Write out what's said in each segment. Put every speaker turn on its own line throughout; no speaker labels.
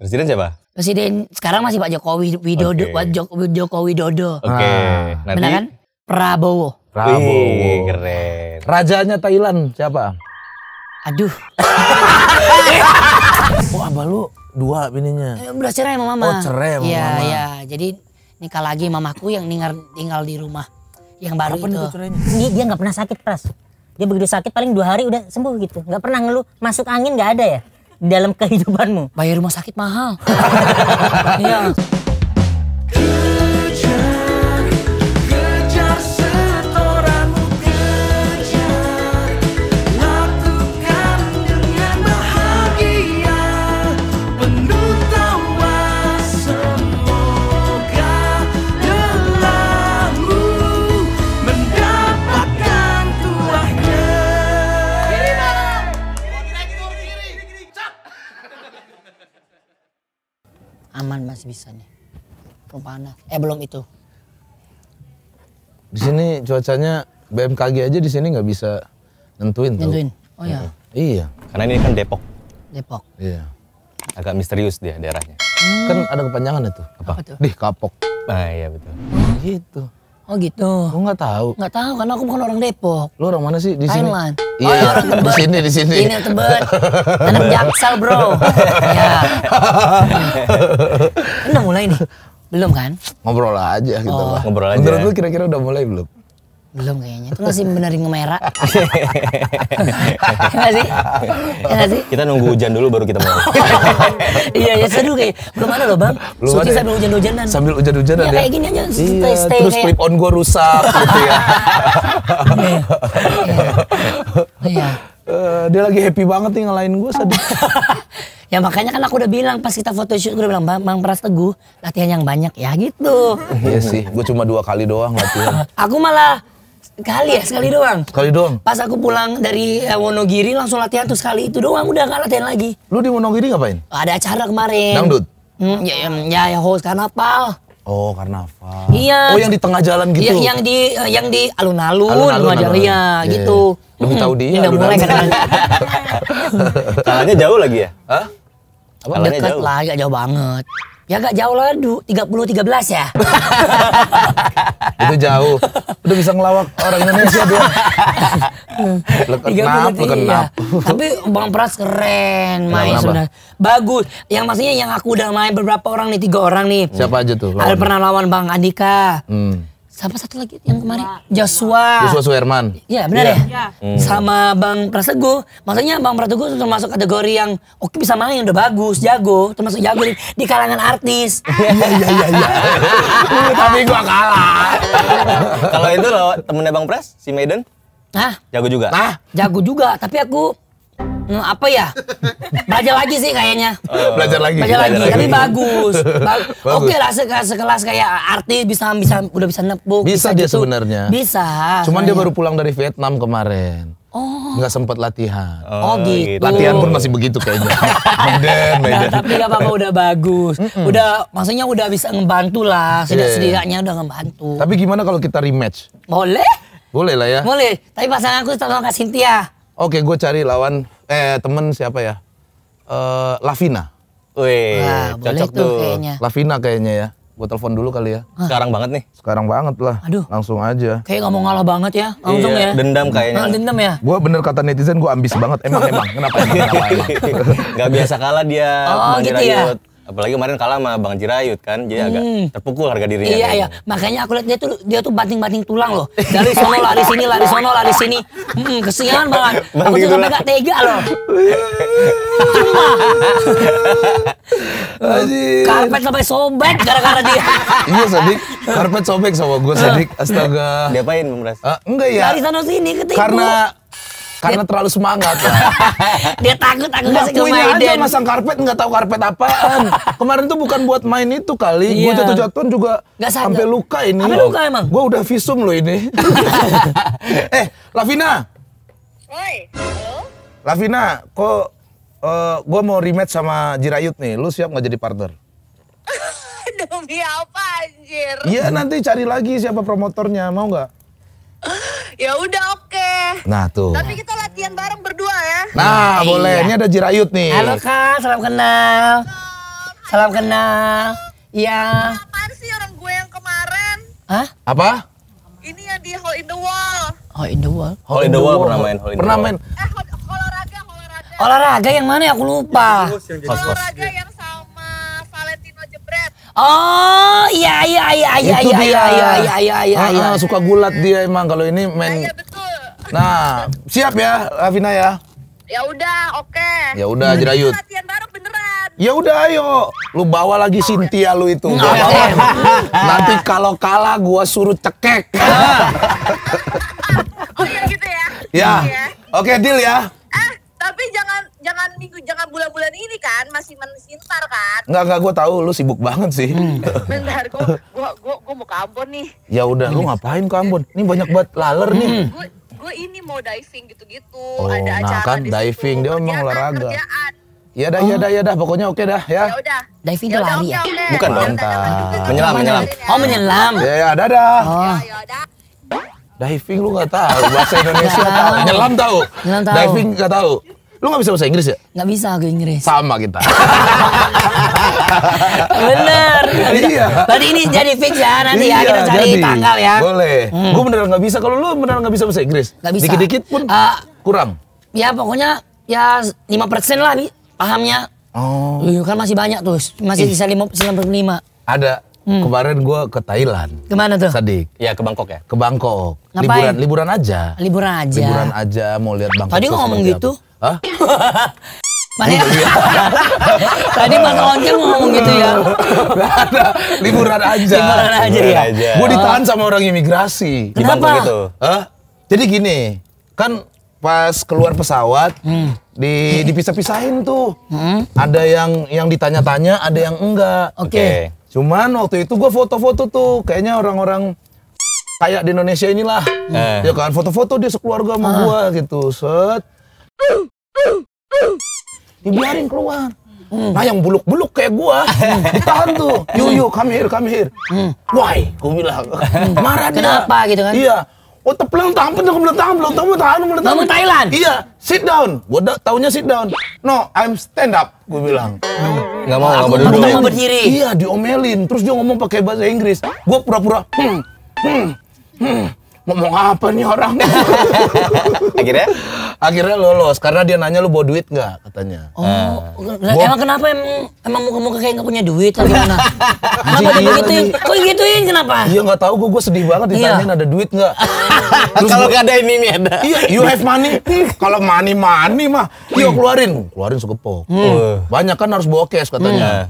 Presiden siapa?
Presiden sekarang masih Pak Jokowi Widodo, okay. Pak Jokowi, Jokowi Widodo. Oke. Okay.
Ah. Nah, kan?
Prabowo. Prabowo. Wih,
keren.
Rajanya Thailand siapa? Aduh. oh, abah lu dua bininya. udah eh, cerai sama mama. Oh, cerai sama ya, mama. Iya,
jadi nikah lagi mamaku yang ninggal, tinggal di rumah yang baru Kapan itu. Dia dia nggak pernah sakit, Pras. Dia begitu sakit paling
dua hari udah sembuh gitu. Nggak pernah ngeluh, masuk angin nggak ada ya dalam kehidupanmu. Bayar rumah sakit mahal. Iya.
aman masih bisa nih. Rumpana. Eh belum itu.
Di sini cuacanya BMKG aja di sini nggak bisa nentuin. Nentuin. Tuh. Oh iya.
Iya. Karena ini kan Depok. Depok. Iya. Agak misterius dia daerahnya. Hmm.
Kan ada kepanjangan itu.
Apa? Apa tuh? Dih kapok. Nah iya betul. Gitu.
Oh gitu. Gue nggak tahu. Nggak tahu karena aku bukan orang Depok. Lu orang mana sih di sini? Thailand. Iya, oh, iya orang Di sini, di sini. Ini Tebet.
Anak Jaksel,
Bro. ya. Ini udah mulai nih. Belum kan?
Ngobrol aja gitu oh. lah. Ngobrol aja.
Menurut lu kira-kira udah mulai belum? Belum
kayaknya. Itu masih benerin merah.
ya sih? Ya sih? Kita nunggu hujan dulu baru kita mulai. iya, ya seru kayak.
Belum ada loh bang. Belum Suci ada. Ya? sambil
hujan-hujanan. Sambil hujan-hujanan iya, ya. kayak gini aja. stay, iya, stay, terus kayak... clip on
gua rusak gitu ya. Iya. iya. Eh, dia lagi happy banget nih ngalahin gue sedih.
Ya makanya kan aku udah bilang pas kita shoot gue udah bilang Bang, Bang Pras Teguh latihan yang banyak ya gitu. Iya sih,
gue cuma dua kali doang latihan.
aku malah Kali ya, sekali doang. Kali
doang. Pas aku
pulang dari eh, Wonogiri langsung latihan tuh sekali itu doang, udah gak latihan lagi. Lu di Wonogiri ngapain? Ada acara kemarin. Dangdut. Hmm, ya, ya, ya, ya host karnaval.
Oh, karnaval. Iya. Oh, yang di tengah jalan
iya, gitu. Iya, yang
di eh, yang di alun-alun, alun-alun, alun-alun. iya, yeah. gitu. Iya.
Lebih hmm, tahu dia. Enggak mulai kan. jauh lagi ya? Hah? Apa? Dekat jauh?
lah, gak jauh banget. Ya gak jauh lah 30 13 ya.
itu jauh. Udah bisa ngelawak orang Indonesia dia. Lekenap, lekenap. Iya.
Tapi Bang Pras keren iya, main sudah. Bagus. Yang maksudnya yang aku udah main beberapa orang nih, tiga orang nih. Siapa aja tuh? Ada pernah lawan Bang Andika. Hmm. Sama satu lagi yang kemarin Joshua. Joshua
Suherman. Iya benar yeah. ya. Yeah. Hmm.
Sama Bang Prasetyo Maksudnya Bang itu termasuk kategori yang oke bisa main udah bagus, jago, termasuk jago di, di kalangan artis. Iya iya iya. iya. iya. Tapi gua kalah.
Kalau itu loh temennya Bang Pras si Maiden. Nah, jago juga. Nah,
jago juga. Tapi aku Hmm, apa ya? Belajar lagi sih kayaknya.
Uh, belajar lagi. Belajar
lagi, tapi bagus. bagus. Oke okay lah sekelas kayak artis bisa bisa udah bisa
nebuk Bisa, bisa dia gitu. sebenarnya. Bisa. Cuman dia iya. baru pulang dari Vietnam kemarin. Oh. Nggak sempat latihan. Oh, oh gitu. gitu. Latihan pun masih begitu kayaknya. Medan, Medan. Nah, tapi gak apa-apa
udah bagus. Mm -mm. Udah maksudnya udah bisa ngebantu lah. Iya, sudah iya, sedidaknya udah ngebantu.
Tapi gimana kalau kita rematch? Boleh. Boleh lah ya.
Boleh. Tapi pasangan aku tolong kasih Cynthia.
Oke, gue cari lawan eh temen siapa ya? Uh, Lavina. Wih, nah, cocok tuh. Kayaknya. Lavina kayaknya ya. Gue telepon dulu kali ya. Sekarang banget nih. Sekarang banget lah. Aduh. Langsung aja. Kayak nggak mau
ngalah banget ya. Langsung iya, ya. Dendam kayaknya. Nah, dendam ya.
Gue bener kata netizen gue ambis banget. Emang emang. Kenapa emang? Kenapa,
gak biasa kalah dia. Oh gitu ya apalagi kemarin kalah sama Bang Jirayut kan jadi hmm. agak terpukul harga dirinya iya iya
makanya aku lihat dia tuh dia tuh banting-banting tulang loh dari sono lari sini lari sono lari sini hmm, kesian banget aku juga sampai gak tega loh karpet sampai sobek gara-gara dia
iya sadik karpet sobek sama gue sadik
astaga diapain Bang Ras? Uh, enggak ya dari sana
sini ketipu karena karena terlalu semangat. lah. dia takut aku nggak punya aja Eden. masang karpet nggak tahu karpet apaan. Kemarin tuh bukan buat main itu kali. Iya. Gue jatuh-jatuhan juga sampai luka ini. Sampai luka emang. Gue udah visum loh ini. eh, Lavina. Oi. Lavina, kok uh, eh, gue mau rematch sama Jirayut nih. Lu siap nggak jadi partner?
Demi apa anjir? Iya nanti cari lagi
siapa promotornya, mau nggak?
ya udah oke. Okay. Nah tuh. Tapi kita latihan bareng berdua
ya. Nah, nah boleh. Iya. Ini ada Jirayut nih. Halo
kak, salam kenal. Halo, salam kenal. Iya. Apaan sih orang gue yang kemarin? Hah? Apa? Ini yang di Hall in the Wall. Hall in the Wall. Hall in the Wall pernah main. Hall in pernah the wall. main. Eh, olahraga, olahraga. Olahraga yang mana ya? Aku lupa. Olahraga yang Oh iya iya iya iya iya, iya iya iya iya iya ah, iya, iya. Suka
gulat dia emang kalau ini main. Iya betul. Nah siap ya Afina ya.
Ya udah oke.
Ya udah Jirayut. Latihan baru beneran. Ya udah ayo. Lu bawa lagi Cynthia lu itu. Nanti kalau kalah gua suruh cekek. Ah. Ya. oh, iya gitu ya. Ya. ya. Oke deal ya. Eh
tapi jangan jangan minggu jangan bulan-bulan ini kan masih mensintar kan
nggak nggak gue tahu lu sibuk banget sih hmm.
bentar gue gue gue mau ke Ambon nih
ya udah lu ngapain ke Ambon ini banyak banget laler hmm. nih
gue ini mau diving gitu-gitu
oh, ada nah kan di diving dia memang olahraga kerjaan. Ya dah, ya oh. dah, ya dah. Pokoknya oke dah, ya. Yaudah. Diving ya tuh lari ya? Okay, Bukan dong. Oh, menyelam, menyelam. Oh, menyelam. Ya, ya, dadah. Oh. Ya, diving lu gak tahu bahasa Indonesia tahu. Nyelam tahu. Diving gak tahu. Lu gak bisa bahasa Inggris ya? Gak bisa aku Inggris. Sama kita. Bener. Iya. Berarti ini jadi fix ya nanti iya, ya kita iya, cari jadi. tanggal ya. Boleh. Hmm. Gue beneran gak bisa. Kalau lu beneran gak bisa bahasa Inggris. Gak bisa. Dikit-dikit pun uh, kurang.
Ya pokoknya ya 5% lah pahamnya.
Oh. Iya
kan masih banyak tuh. Masih bisa 5, 95.
Ada. Hmm. Kemarin gue ke Thailand. Kemana tuh? Sadik. Ya ke Bangkok ya. Ke Bangkok. Ngapain? Liburan, liburan aja. Liburan aja. Liburan aja mau lihat Bangkok. Tadi ngomong gitu. Apa. Hah? Mana? Ya? Tadi Mas Onjel ngomong gitu ya.
liburan aja. Liburan aja ya. Gue ditahan sama
orang imigrasi. Kenapa? Gitu. Hah? Jadi gini, kan pas keluar pesawat hmm. di dipisah-pisahin tuh. Hmm. Ada yang yang ditanya-tanya, ada yang enggak. Oke. Okay. okay. Cuman waktu itu gue foto-foto tuh, kayaknya orang-orang kayak di Indonesia inilah. Hmm. Ya kan, foto-foto dia sekeluarga sama ah. gue gitu. Set Dibiarin keluar. Hmm. Nah yang buluk-buluk kayak gua, ditahan tuh. Yu yu, come here, come here. Hmm. Why? Gua bilang. Hmm. Marah Kenapa gitu kan? Iya. Oh tepelang tampil dong, belum tahan, belum tahan, tahan, belum tahan. Thailand? Iya. Sit down. Gua da taunya sit down. No, I'm stand up. Gua bilang.
Hmm. Gak mau, mau gak mau berdiri.
Iya, diomelin. Terus dia ngomong pakai bahasa Inggris. Gua pura-pura. Hmm, hmm, hmm. Ngomong apa nih orang? Akhirnya? akhirnya lolos karena dia nanya lu bawa duit nggak katanya. Oh,
uh, emang kenapa emang emang muka muka
kayak nggak punya duit atau gimana?
kenapa iya digituin?
Kok gituin kenapa? Iya nggak tahu gue gue sedih banget iya. ditanyain iya. ada duit nggak. Kalau nggak ada ini nih ada. Iya, you have money. Hmm, kalau money money mah, iya keluarin, keluarin segepok. Hmm. Oh, banyak kan harus bawa cash katanya.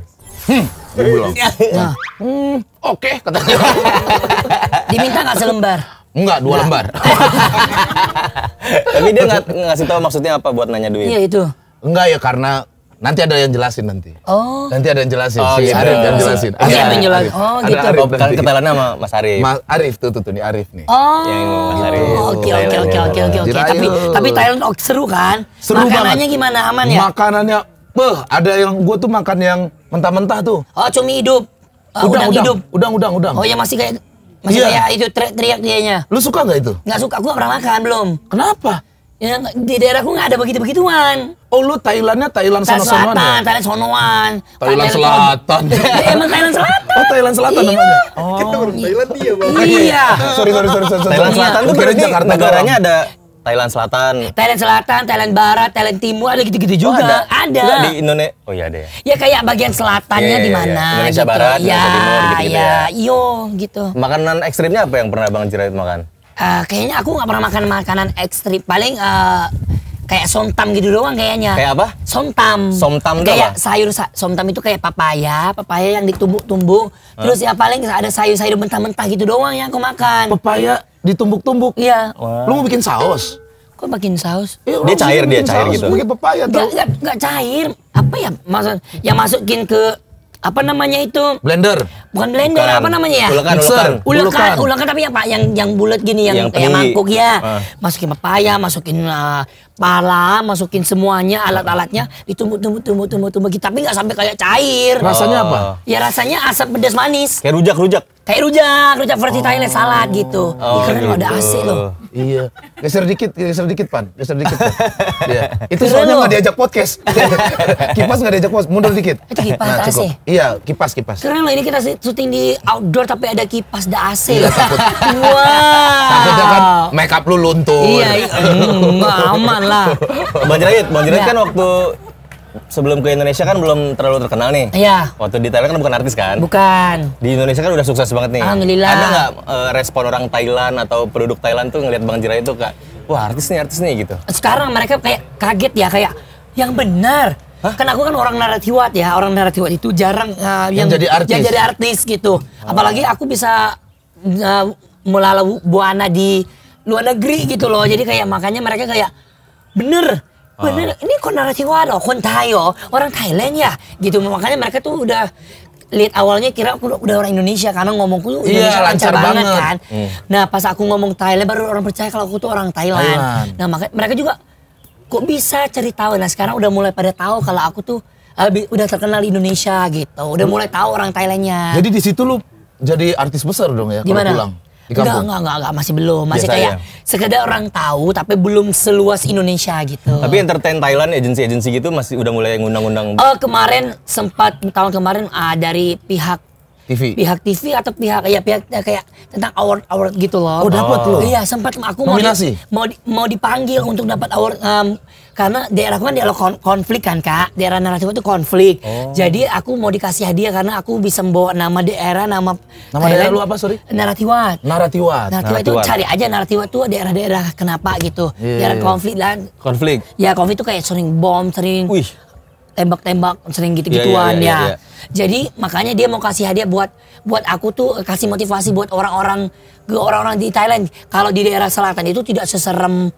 Hmm. hmm. Gue bilang. Iya.
Hmm, oke okay, katanya. Diminta
nggak selembar?
Enggak, dua nah. lembar. Tapi dia nggak ngasih tahu maksudnya apa buat nanya duit.
Iya itu. Enggak ya karena nanti ada yang jelasin nanti. Oh. Nanti ada yang
jelasin. Oh, si gitu. Arif yang jelasin. Ada yang jelasin. Oh, ada gitu. Arif oh, Kan Ketelannya sama Mas Arif. Mas Arif tuh
tuh, tuh nih Arif nih.
Oh. Yang Mas Arif. Oke oke oke oke oke oke. Tapi tapi Thailand oh, seru
kan? Seru Makanannya banget. gimana aman ya? Makanannya beh, ada yang gue tuh makan yang mentah-mentah tuh. Oh, cumi hidup. Uh, udang, udang, udang, udang, udang. Oh ya masih kayak masih yeah. itu
teriak-teriak dianya. Lu suka gak itu? Gak suka, gua pernah makan belum. Kenapa? Ya, di daerahku nggak ada begitu-begituan. Oh lu Thailandnya Thailand sono sonoan ya? Thailand Selatan Thailand
Selatan. Iya, emang Thailand Selatan. Oh Thailand Selatan iya. namanya. Oh. Kita
baru Thailand dia bang.
Iya.
sorry sorry sorry sorry. Thailand iya. Selatan tuh Jakarta negaranya ada Thailand Selatan.
Thailand Selatan, Thailand Barat, Thailand Timur ada gitu-gitu oh, juga. Oh, ada. ada. di
Indonesia. Oh iya deh.
Ya. ya. kayak bagian selatannya yeah, iya, di iya. mana yeah. Indonesia gitu. Barat, ya, Indonesia Timur gitu, gitu ya. ya. Yo
gitu. Makanan ekstrimnya apa yang pernah Bang Jerit makan?
Uh, kayaknya aku nggak pernah makan makanan ekstrim. Paling uh, kayak somtam gitu doang kayaknya. Kayak apa?
Somtam. Somtam itu kayak apa?
sayur sa somtam itu kayak papaya, papaya yang ditumbuk-tumbuk. Terus ya paling ada sayur-sayur mentah-mentah gitu doang yang aku makan. Papaya
ditumbuk-tumbuk. Iya. Lu mau bikin saus?
Kok bikin saus? Ya, dia cair,
dia cair saus, gitu. Bikin
pepaya tuh. Gak, gak, gak cair. Apa ya? masuk, ya masukin ke apa namanya itu? Blender bukan blender bukan. apa namanya ya ulekan ulekan. ulekan ulekan tapi yang pak yang yang bulat gini yang, yang kayak mangkuk ya uh. masukin pepaya masukin uh, pala masukin semuanya alat-alatnya ditumbuk tumbuk tumbuk tumbuk tumbuk tapi nggak sampai kayak cair rasanya oh. apa ya rasanya asap pedas manis
kayak rujak rujak
kayak rujak rujak versi oh. Thailand salad gitu
oh, ya, keren gitu. ada AC loh iya geser dikit geser dikit pan geser dikit pan. iya. itu keren soalnya nggak diajak podcast kipas nggak diajak podcast mundur dikit itu kipas nah, AC iya kipas kipas keren
loh ini kita sih syuting di outdoor tapi ada kipas, ada AC. Iya, takut. Wow.
Takutnya kan make lu luntur. Iya, enggak iya. Hmm, aman lah. Bang Jerit, Bang Jerit ya. kan waktu sebelum ke Indonesia kan belum terlalu terkenal nih. Iya. Waktu di Thailand kan bukan artis kan? Bukan. Di Indonesia kan udah sukses banget nih.
Alhamdulillah.
Ada nggak
uh, respon orang Thailand atau penduduk Thailand tuh ngeliat Bang Jerai tuh kak, wah artis nih artis nih gitu.
Sekarang mereka kayak kaget ya kayak yang benar Hah? Kan aku kan orang naratiwat ya, orang naratiwat itu jarang uh, yang, yang jadi artis. Yang jadi artis gitu. Oh. Apalagi aku bisa uh, eh, melalui buana di luar negeri gitu loh. Jadi kayak makanya mereka kayak bener ah. bener ini kon naratiwat loh, kon loh, orang Thailand ya gitu. Makanya mereka tuh udah lihat awalnya kira aku udah orang Indonesia karena ngomongku tuh iya, Indonesia lancar, lancar banget, kan. Hmm. Nah, pas aku ngomong Thailand baru orang percaya kalau aku tuh orang Thailand. Thailand. Nah, makanya mereka juga kok bisa cari tahu nah sekarang udah mulai pada tahu kalau aku tuh uh, udah terkenal di Indonesia gitu
udah mulai tahu orang
Thailandnya jadi
di situ lu jadi artis besar dong ya Gimana? kalau pulang Enggak,
enggak, enggak, enggak, masih belum. Masih Biasa kayak ya. sekedar orang tahu tapi belum seluas Indonesia gitu.
Tapi entertain Thailand agency-agency gitu masih udah mulai ngundang-undang. Oh,
kemarin sempat tahun kemarin ah dari pihak TV. Pihak TV atau pihak kayak pihak eh, kayak tentang award award gitu loh. Oh, dapat loh. Iya, sempat aku mau di, mau mau dipanggil untuk dapat award um, karena aku kan daerah konflik kan kak daerah naratif itu konflik oh. jadi aku mau dikasih hadiah karena aku bisa membawa nama daerah nama nama daerah lu apa sorry naratiwat naratiwat naratiwat, itu cari aja naratiwat itu daerah-daerah kenapa gitu yeah, daerah iya, yeah. konflik lah konflik ya konflik itu kayak sering bom sering tembak-tembak sering gitu-gituan yeah, yeah, yeah, ya yeah. Iya. Jadi makanya dia mau kasih hadiah buat buat aku tuh kasih motivasi buat orang-orang ke orang-orang di Thailand kalau di daerah selatan itu tidak seserem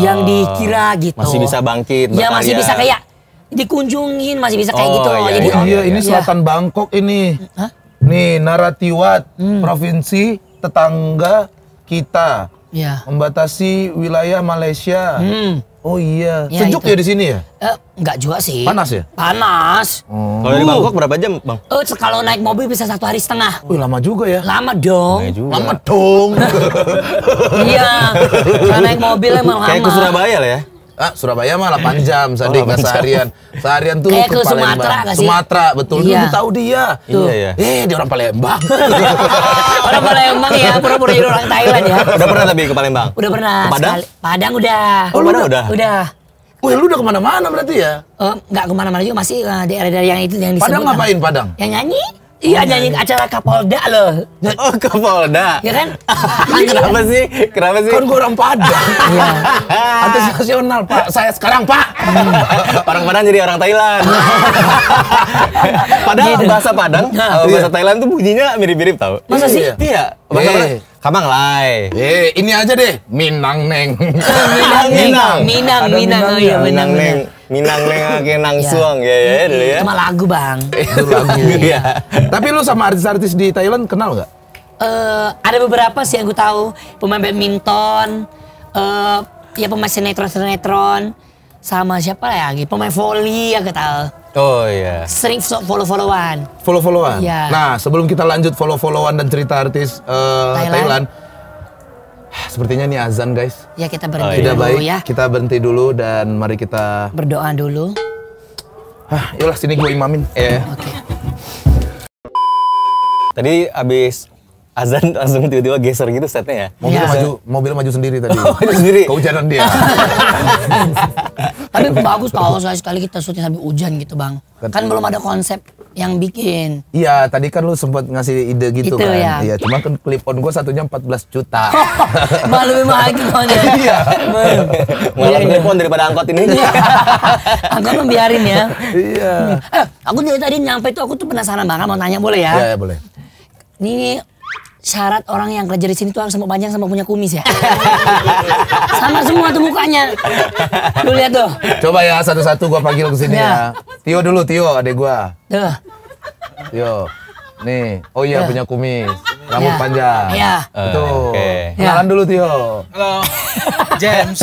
yang oh, dikira gitu. Masih
bisa bangkit. Ya masih bisa kayak
dikunjungin masih bisa kayak oh, gitu. Iya, Jadi iya, iya, iya ini ya.
selatan
Bangkok ini. Hah? Nih Naratiwat hmm. provinsi tetangga kita. Ya. Membatasi wilayah Malaysia. Hmm Oh iya. Ya, Sejuk itu. ya di sini ya? Eh, enggak juga sih. Panas ya? Panas.
Hmm. Kalau dari Bangkok berapa jam, Bang?
Eh, kalau naik mobil bisa satu hari setengah.
Wih, lama juga ya. Lama dong. Lama, juga. lama dong. iya. Kalau naik mobil emang lama. Kayak ke Surabaya lah ya. Ah, Surabaya mah 8 jam, Sadi oh, seharian. Seharian tuh eh, ke, Sumatera Sumatera, betul. Iya. Lu tahu dia. Iya, iya. Eh, dia orang Palembang. orang Palembang ya, pura-pura jadi orang
Thailand ya. Udah pernah tapi ke Palembang? Udah pernah. Ke Padang? Sekali.
Padang udah. Oh, Padang udah? Udah. Wih, lu udah kemana-mana berarti ya? Uh, nggak kemana-mana juga, masih uh, area area yang itu yang disebut. Padang ngapain Padang?
Yang nyanyi. Iya oh, nyanyi acara Kapolda loh. Oh Kapolda. Iya kan?
kenapa sih? Kenapa sih? Kan gue orang Padang. Iya. Artis nasional Pak. Saya sekarang Pak. Hmm. orang Padang jadi orang Thailand. Padahal gitu. bahasa Padang, nah, bahasa Thailand tuh bunyinya mirip-mirip tau. Masa sih? Iya. iya. Bahasa eh. Padang Tamang Lai. Eh,
ini aja deh, Minang Neng. Minang Minang. Minang Minang. Oh ya? iya, Minang Neng.
Minang Neng ake nang iya. suang ya ya dulu ya. Cuma lagu, Bang. Iya. lagu. Iya.
Tapi lu sama artis-artis di Thailand kenal nggak? Eh, ada beberapa sih yang gue
tahu, pemain badminton, Eh, ya pemain sinetron-sinetron, sama siapa lagi, pemain voli ya gue tahu.
Oh iya.
Sering follow-followan.
Follow-followan. Iya. Nah, sebelum kita lanjut follow-followan dan cerita artis uh, Thailand. Thailand. Ah, sepertinya ini azan guys.
Ya kita berhenti oh, iya. Tidak baik, ya.
Kita berhenti dulu dan mari
kita
berdoa dulu.
Hah,
yolah sini gue imamin. Ya. Yeah. Oke. Okay. Tadi abis azan langsung tiba-tiba geser gitu setnya ya. Mobil ya. maju, mobil maju sendiri tadi. Oh, sendiri. Kehujanan dia.
Tapi bagus tau, sekali-sekali
kita syuting sambil hujan gitu bang. Kan Betul. Kan belum ada konsep yang bikin.
Iya, tadi kan lu sempat ngasih ide gitu Itu, kan. Ya. Iya, cuma kan clip on gue satunya 14
juta. Malu memang lagi pokoknya. Iya. Malah clip iya, iya. on daripada angkot ini. Iya.
angkot membiarin ya.
Iya.
Eh, aku dari tadi nyampe tuh aku tuh penasaran banget mau tanya boleh ya? Iya, ya, boleh. Ini syarat orang yang kerja di sini tuh harus sama panjang sama punya kumis ya. sama semua tuh mukanya.
Lu lihat tuh. Coba ya satu-satu gua panggil ke sini ya. ya. Tio dulu, Tio adik gua. Tuh. Tio. Nih, oh iya tuh. punya kumis. Rambut ya. panjang. Iya. Betul. Uh, okay. Kenalan ya. dulu Tio. Halo. James.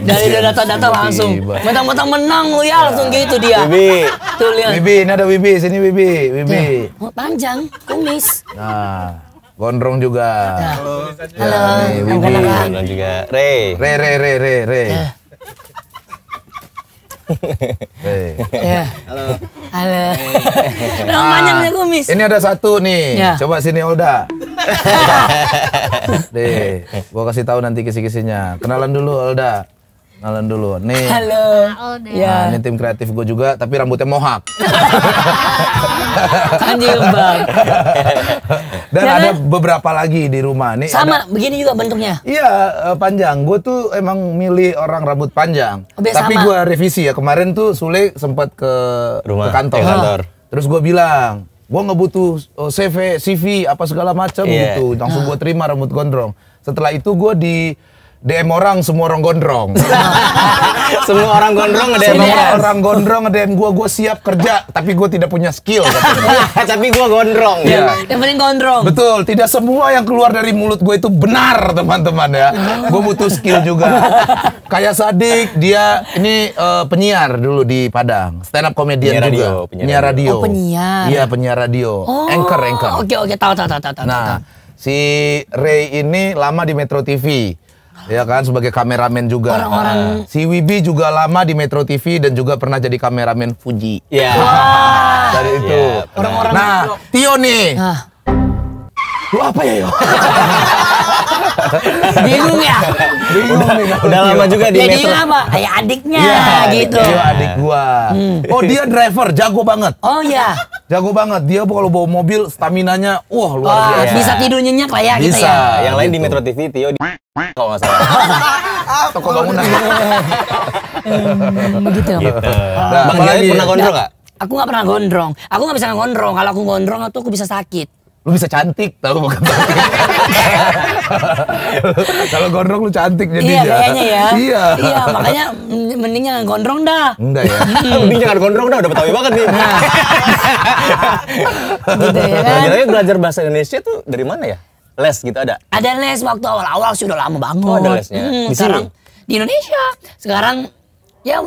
Dari data-data langsung.
Mentang-mentang menang lu ya langsung ya. gitu dia. Bibi, Tuh lihat.
Bibi, ini ada Bibi, sini Bibi, Bibi.
Tuh. Oh, panjang, kumis.
Nah. Gondrong juga. Halo.
Halo. Ya,
Halo. Widi. Gondrong juga. Re. Re re re re re. Yeah. Ya. Ya. Hey.
Halo. Halo. Nama panjangnya kumis. Ini ada satu nih. Ya. Coba sini Olda. Deh, gua kasih tahu nanti kisi-kisinya. Kenalan dulu Olda. Kenalan dulu. Nih. Halo. Ya. Nah, ini tim kreatif gue juga, tapi rambutnya mohak. Anjir bang. Dan ya, ada beberapa lagi di rumah. Nih Sama, ada, begini juga bentuknya? Iya, eh, panjang. Gue tuh emang milih orang rambut panjang. Oh, tapi gue revisi ya, kemarin tuh Sule sempat ke, rumah, ke kantor. Ke kantor. Terus gue bilang, gue nggak butuh oh, CV, CV apa segala macam yeah. gitu. Langsung gue terima rambut gondrong. Setelah itu gue di DM orang semua orang gondrong. semua orang gondrong nge DM Semua orang gondrong nge DM gua, gua siap kerja tapi gua tidak punya skill Tapi gua gondrong. Ya.
Yang penting gondrong. Betul,
tidak semua yang keluar dari mulut gue itu benar, teman-teman ya. Gue butuh skill juga. Kayak Sadik, dia ini uh, penyiar dulu di Padang, stand up comedian penyiar juga. Radio, penyiar, penyiar radio. radio. Oh,
penyiar. Iya,
penyiar radio. Oh, anchor, anchor. Oke, oke, okay. tahu tahu tahu tahu. Nah, si Ray ini lama di Metro TV Ya kan sebagai kameramen juga. Orang-orang ah. si Wibi juga lama di Metro TV dan juga pernah jadi kameramen Fuji.
Iya. Yeah. Dari itu. Iya,
Orang-orang. nah, Tio nih. Ah.
Lu apa ya yo? bingung ya bingung udah, udah lama juga di jadi metro apa
kayak adiknya ya, gitu dia adik gua hmm. oh dia driver jago banget oh ya jago banget dia kalau bawa mobil stamina nya, wah luar oh, biasa bisa tidur nyenyak lah ya gitu bisa gitu ya. yang lain gitu.
di Metro TV Tio di kalau nggak salah
toko bangunan hmm,
begitu gitu.
Nah, Bang Jalit pernah gondrong? nggak?
Aku nggak pernah gondrong. Aku nggak bisa gondrong. Kalau aku gondrong, aku bisa sakit lu bisa cantik tau bukan
kalau gondrong lu cantik jadi iya kayaknya ya iya iya makanya
mending jangan gondrong dah
enggak ya
hmm. mending jangan gondrong dah udah betawi banget nih nah. gitu ya kan? jadi belajar bahasa Indonesia tuh dari mana ya les gitu ada ada les waktu awal-awal sudah lama banget oh, ada lesnya hmm, di sekarang sini?
di Indonesia sekarang ya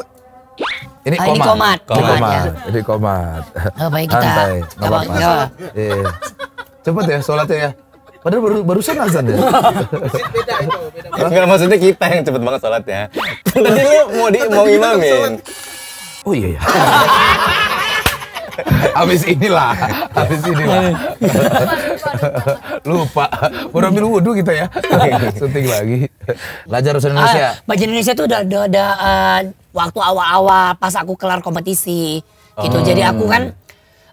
ini ah, komat. Ini komat. Komat. komat. Ya.
Ini komat. Oh, baik ya kita. Santai. Gak apa-apa. Ya. Iya cepet ya sholatnya ya. Padahal baru barusan azan ya.
beda itu, maksudnya kita yang cepet banget sholatnya. Tadi lu mau di mau imamin. Ya? Oh iya ya. Habis inilah,
habis inilah. Lupa, baru ambil wudhu kita ya. Syuting lagi. Belajar bahasa Indonesia. Ah,
bahasa Indonesia tuh udah, udah, eh, waktu awal-awal pas aku kelar kompetisi. Gitu, oh. jadi aku kan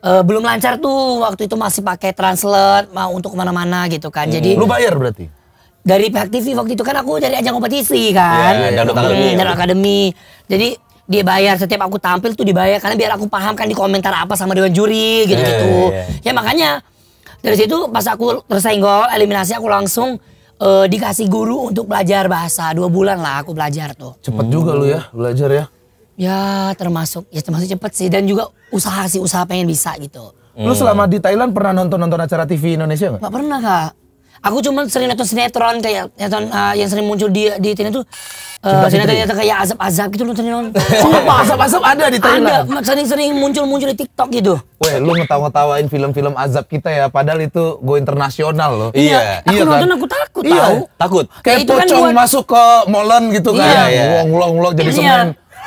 Uh, belum lancar tuh waktu itu masih pakai translate mau untuk kemana-mana gitu kan. Hmm. Jadi lu bayar berarti? Dari pihak TV waktu itu kan aku dari ajang kompetisi kan, yeah, dan, iya, hmm, akademi. Jadi dia bayar setiap aku tampil tuh dibayar karena biar aku paham kan di komentar apa sama dewan juri gitu-gitu. Yeah, yeah, yeah. Ya makanya dari situ pas aku tersenggol eliminasi aku langsung uh, dikasih guru untuk belajar bahasa dua bulan lah aku belajar tuh. Cepet hmm. juga lu ya belajar ya. Ya termasuk, ya termasuk cepet sih. Dan juga usaha sih, usaha pengen bisa gitu.
Hmm. Lu selama di Thailand pernah nonton-nonton acara TV Indonesia gak?
Gak pernah kak. Aku cuma sering nonton sinetron kayak nonton uh, eh, yang sering muncul di di TV itu uh, yang kayak azab-azab gitu loh sering nonton.
Sumpah azab-azab ada di Thailand. Ada sering-sering muncul-muncul di TikTok gitu. Weh, lu ngetawa-tawain film-film azab kita ya padahal itu go internasional loh. Iya. iya. Aku iya, kan? nonton kan? aku takut iya, tahu. Takut. Kayak ya, pocong kan gua... masuk ke molen gitu kan. Iya, Ulang-ulang iya, iya. ngulang jadi iya.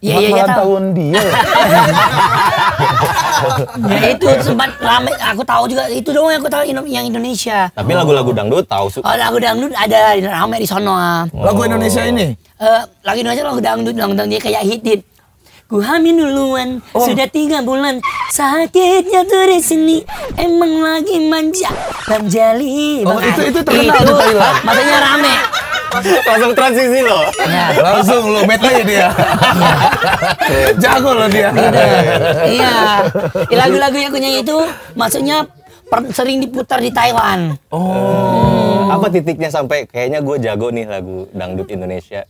Iya,
iya, iya, iya, tahun
dia. Ya?
ya itu sempat rame, aku
tahu juga itu dong yang aku tahu yang Indonesia.
Tapi lagu-lagu dangdut tahu. Oh, lagu dangdut ada rame di sono. Oh. Lagu Indonesia ini?
Uh, lagu Indonesia lagu dangdut, lagu dangdut dia kayak hit hit. Ku hamil duluan, oh. sudah tiga bulan. Sakitnya tuh di sini, emang lagi manja. manjali. oh,
itu, itu terkenal itu, Makanya rame langsung transisi lo ya. Langsung lo meta ya dia. Iya. Jago lo dia. Iya. iya.
iya. Lagu-lagu
yang aku itu maksudnya sering diputar di Taiwan. Oh.
Hmm. Apa titiknya sampai kayaknya gue jago nih lagu dangdut Indonesia.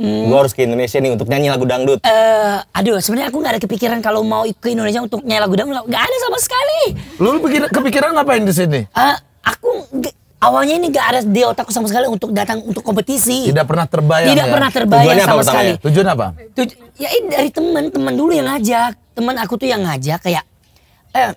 Hmm. Gue harus ke Indonesia nih untuk nyanyi lagu dangdut.
Eh, uh, aduh, sebenarnya aku nggak ada kepikiran kalau mau ke Indonesia untuk nyanyi lagu
dangdut.
Gak ada
sama
sekali.
Lu kepikiran, kepikiran ngapain di sini?
Uh, aku awalnya ini gak ada di otakku sama sekali untuk datang untuk kompetisi. Tidak
pernah terbayang. Tidak ya? pernah terbayang Tujuannya sama apa, sekali. Ya? Tujuan apa?
Tuj ya ini dari teman-teman dulu yang ngajak. Teman aku tuh yang ngajak kayak eh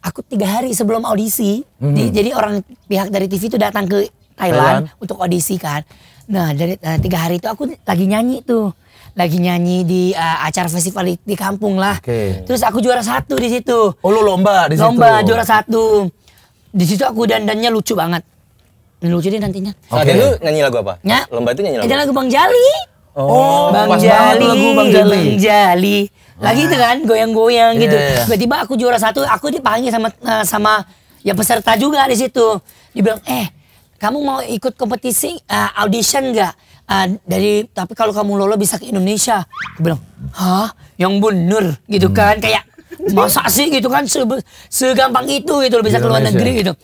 aku tiga hari sebelum audisi. Hmm. Di, jadi orang pihak dari TV itu datang ke Thailand, Thailand. untuk audisi kan. Nah dari uh, tiga hari itu aku lagi nyanyi tuh. Lagi nyanyi di uh, acara festival di, di kampung lah. Okay. Terus aku juara satu di situ. Oh lu lomba di lomba, situ? Lomba juara satu. Di situ aku dandannya lucu banget deh nantinya. Okay. Saat itu
nyanyi lagu apa? Ya. Lomba itu nyanyi lagu. Nyanyi
lagu Bang Jali.
Oh, oh Bang pas Jali. Lagu Bang Jali. Bang
Jali. Lagi itu kan goyang-goyang yeah, gitu. Iya, iya, iya. Tiba-tiba yeah. aku juara satu, aku dipanggil sama eh, sama ya peserta juga di situ. Dibilang, "Eh, kamu mau ikut kompetisi uh, audition nggak uh, dari tapi kalau kamu lolos bisa ke Indonesia aku bilang hah yang bener gitu hmm. kan kayak masa sih gitu kan se segampang itu gitu bisa ke luar negeri gitu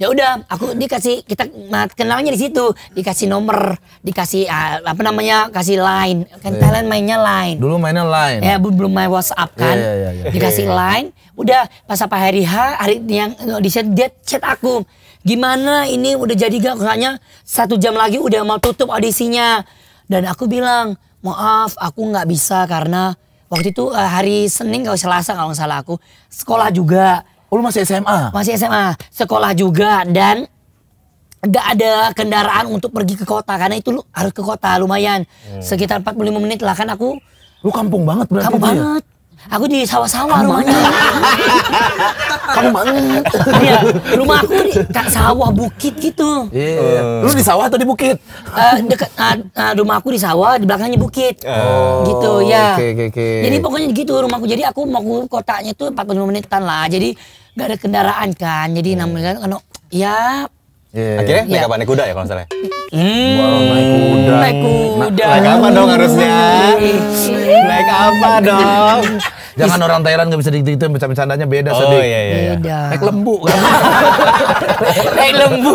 ya udah aku dikasih kita kenalnya di situ dikasih nomor dikasih uh, apa namanya kasih line kan yeah. Thailand mainnya line
dulu mainnya line ya belum
main WhatsApp kan yeah, yeah, yeah, yeah. dikasih yeah. Iya. line udah pas apa hari H hari yang di chat dia chat aku gimana ini udah jadi gak kayaknya satu jam lagi udah mau tutup audisinya dan aku bilang maaf aku nggak bisa karena waktu itu eh, hari Senin kalau Selasa kalau nggak salah aku sekolah juga Oh, lu masih SMA? Masih SMA. Sekolah juga dan nggak ada kendaraan untuk pergi ke kota karena itu lu harus ke kota lumayan hmm. sekitar 45 menit lah kan aku
lu kampung banget berarti ya? kampung banget
ya? Aku di sawah-sawah kan rumahnya. Kamu banget. Iya, rumah aku di sawah bukit gitu. Iya. Yeah. Oh. Lu di sawah atau di bukit? Uh, eh, dekat uh, ah, ah, rumah aku di sawah, di belakangnya bukit. Oh, gitu ya. Okay, oke, okay. Jadi pokoknya gitu rumahku. Jadi aku mau ke kotanya tuh 45 menitan lah. Jadi gak ada kendaraan kan. Jadi hmm. namanya kan ya
Yeah. Akhirnya yeah. Iya, iya. naik iya. apa? Naik kuda ya kalau misalnya? Hmm. Wow, naik kuda. Naik kuda. Naik apa dong harusnya?
naik apa dong? Jangan orang Thailand nggak bisa digituin gitu. bercanda-bercandanya beda oh, sedih. Iya, iya, iya. Beda. Naik lembu kan. Naik lembu.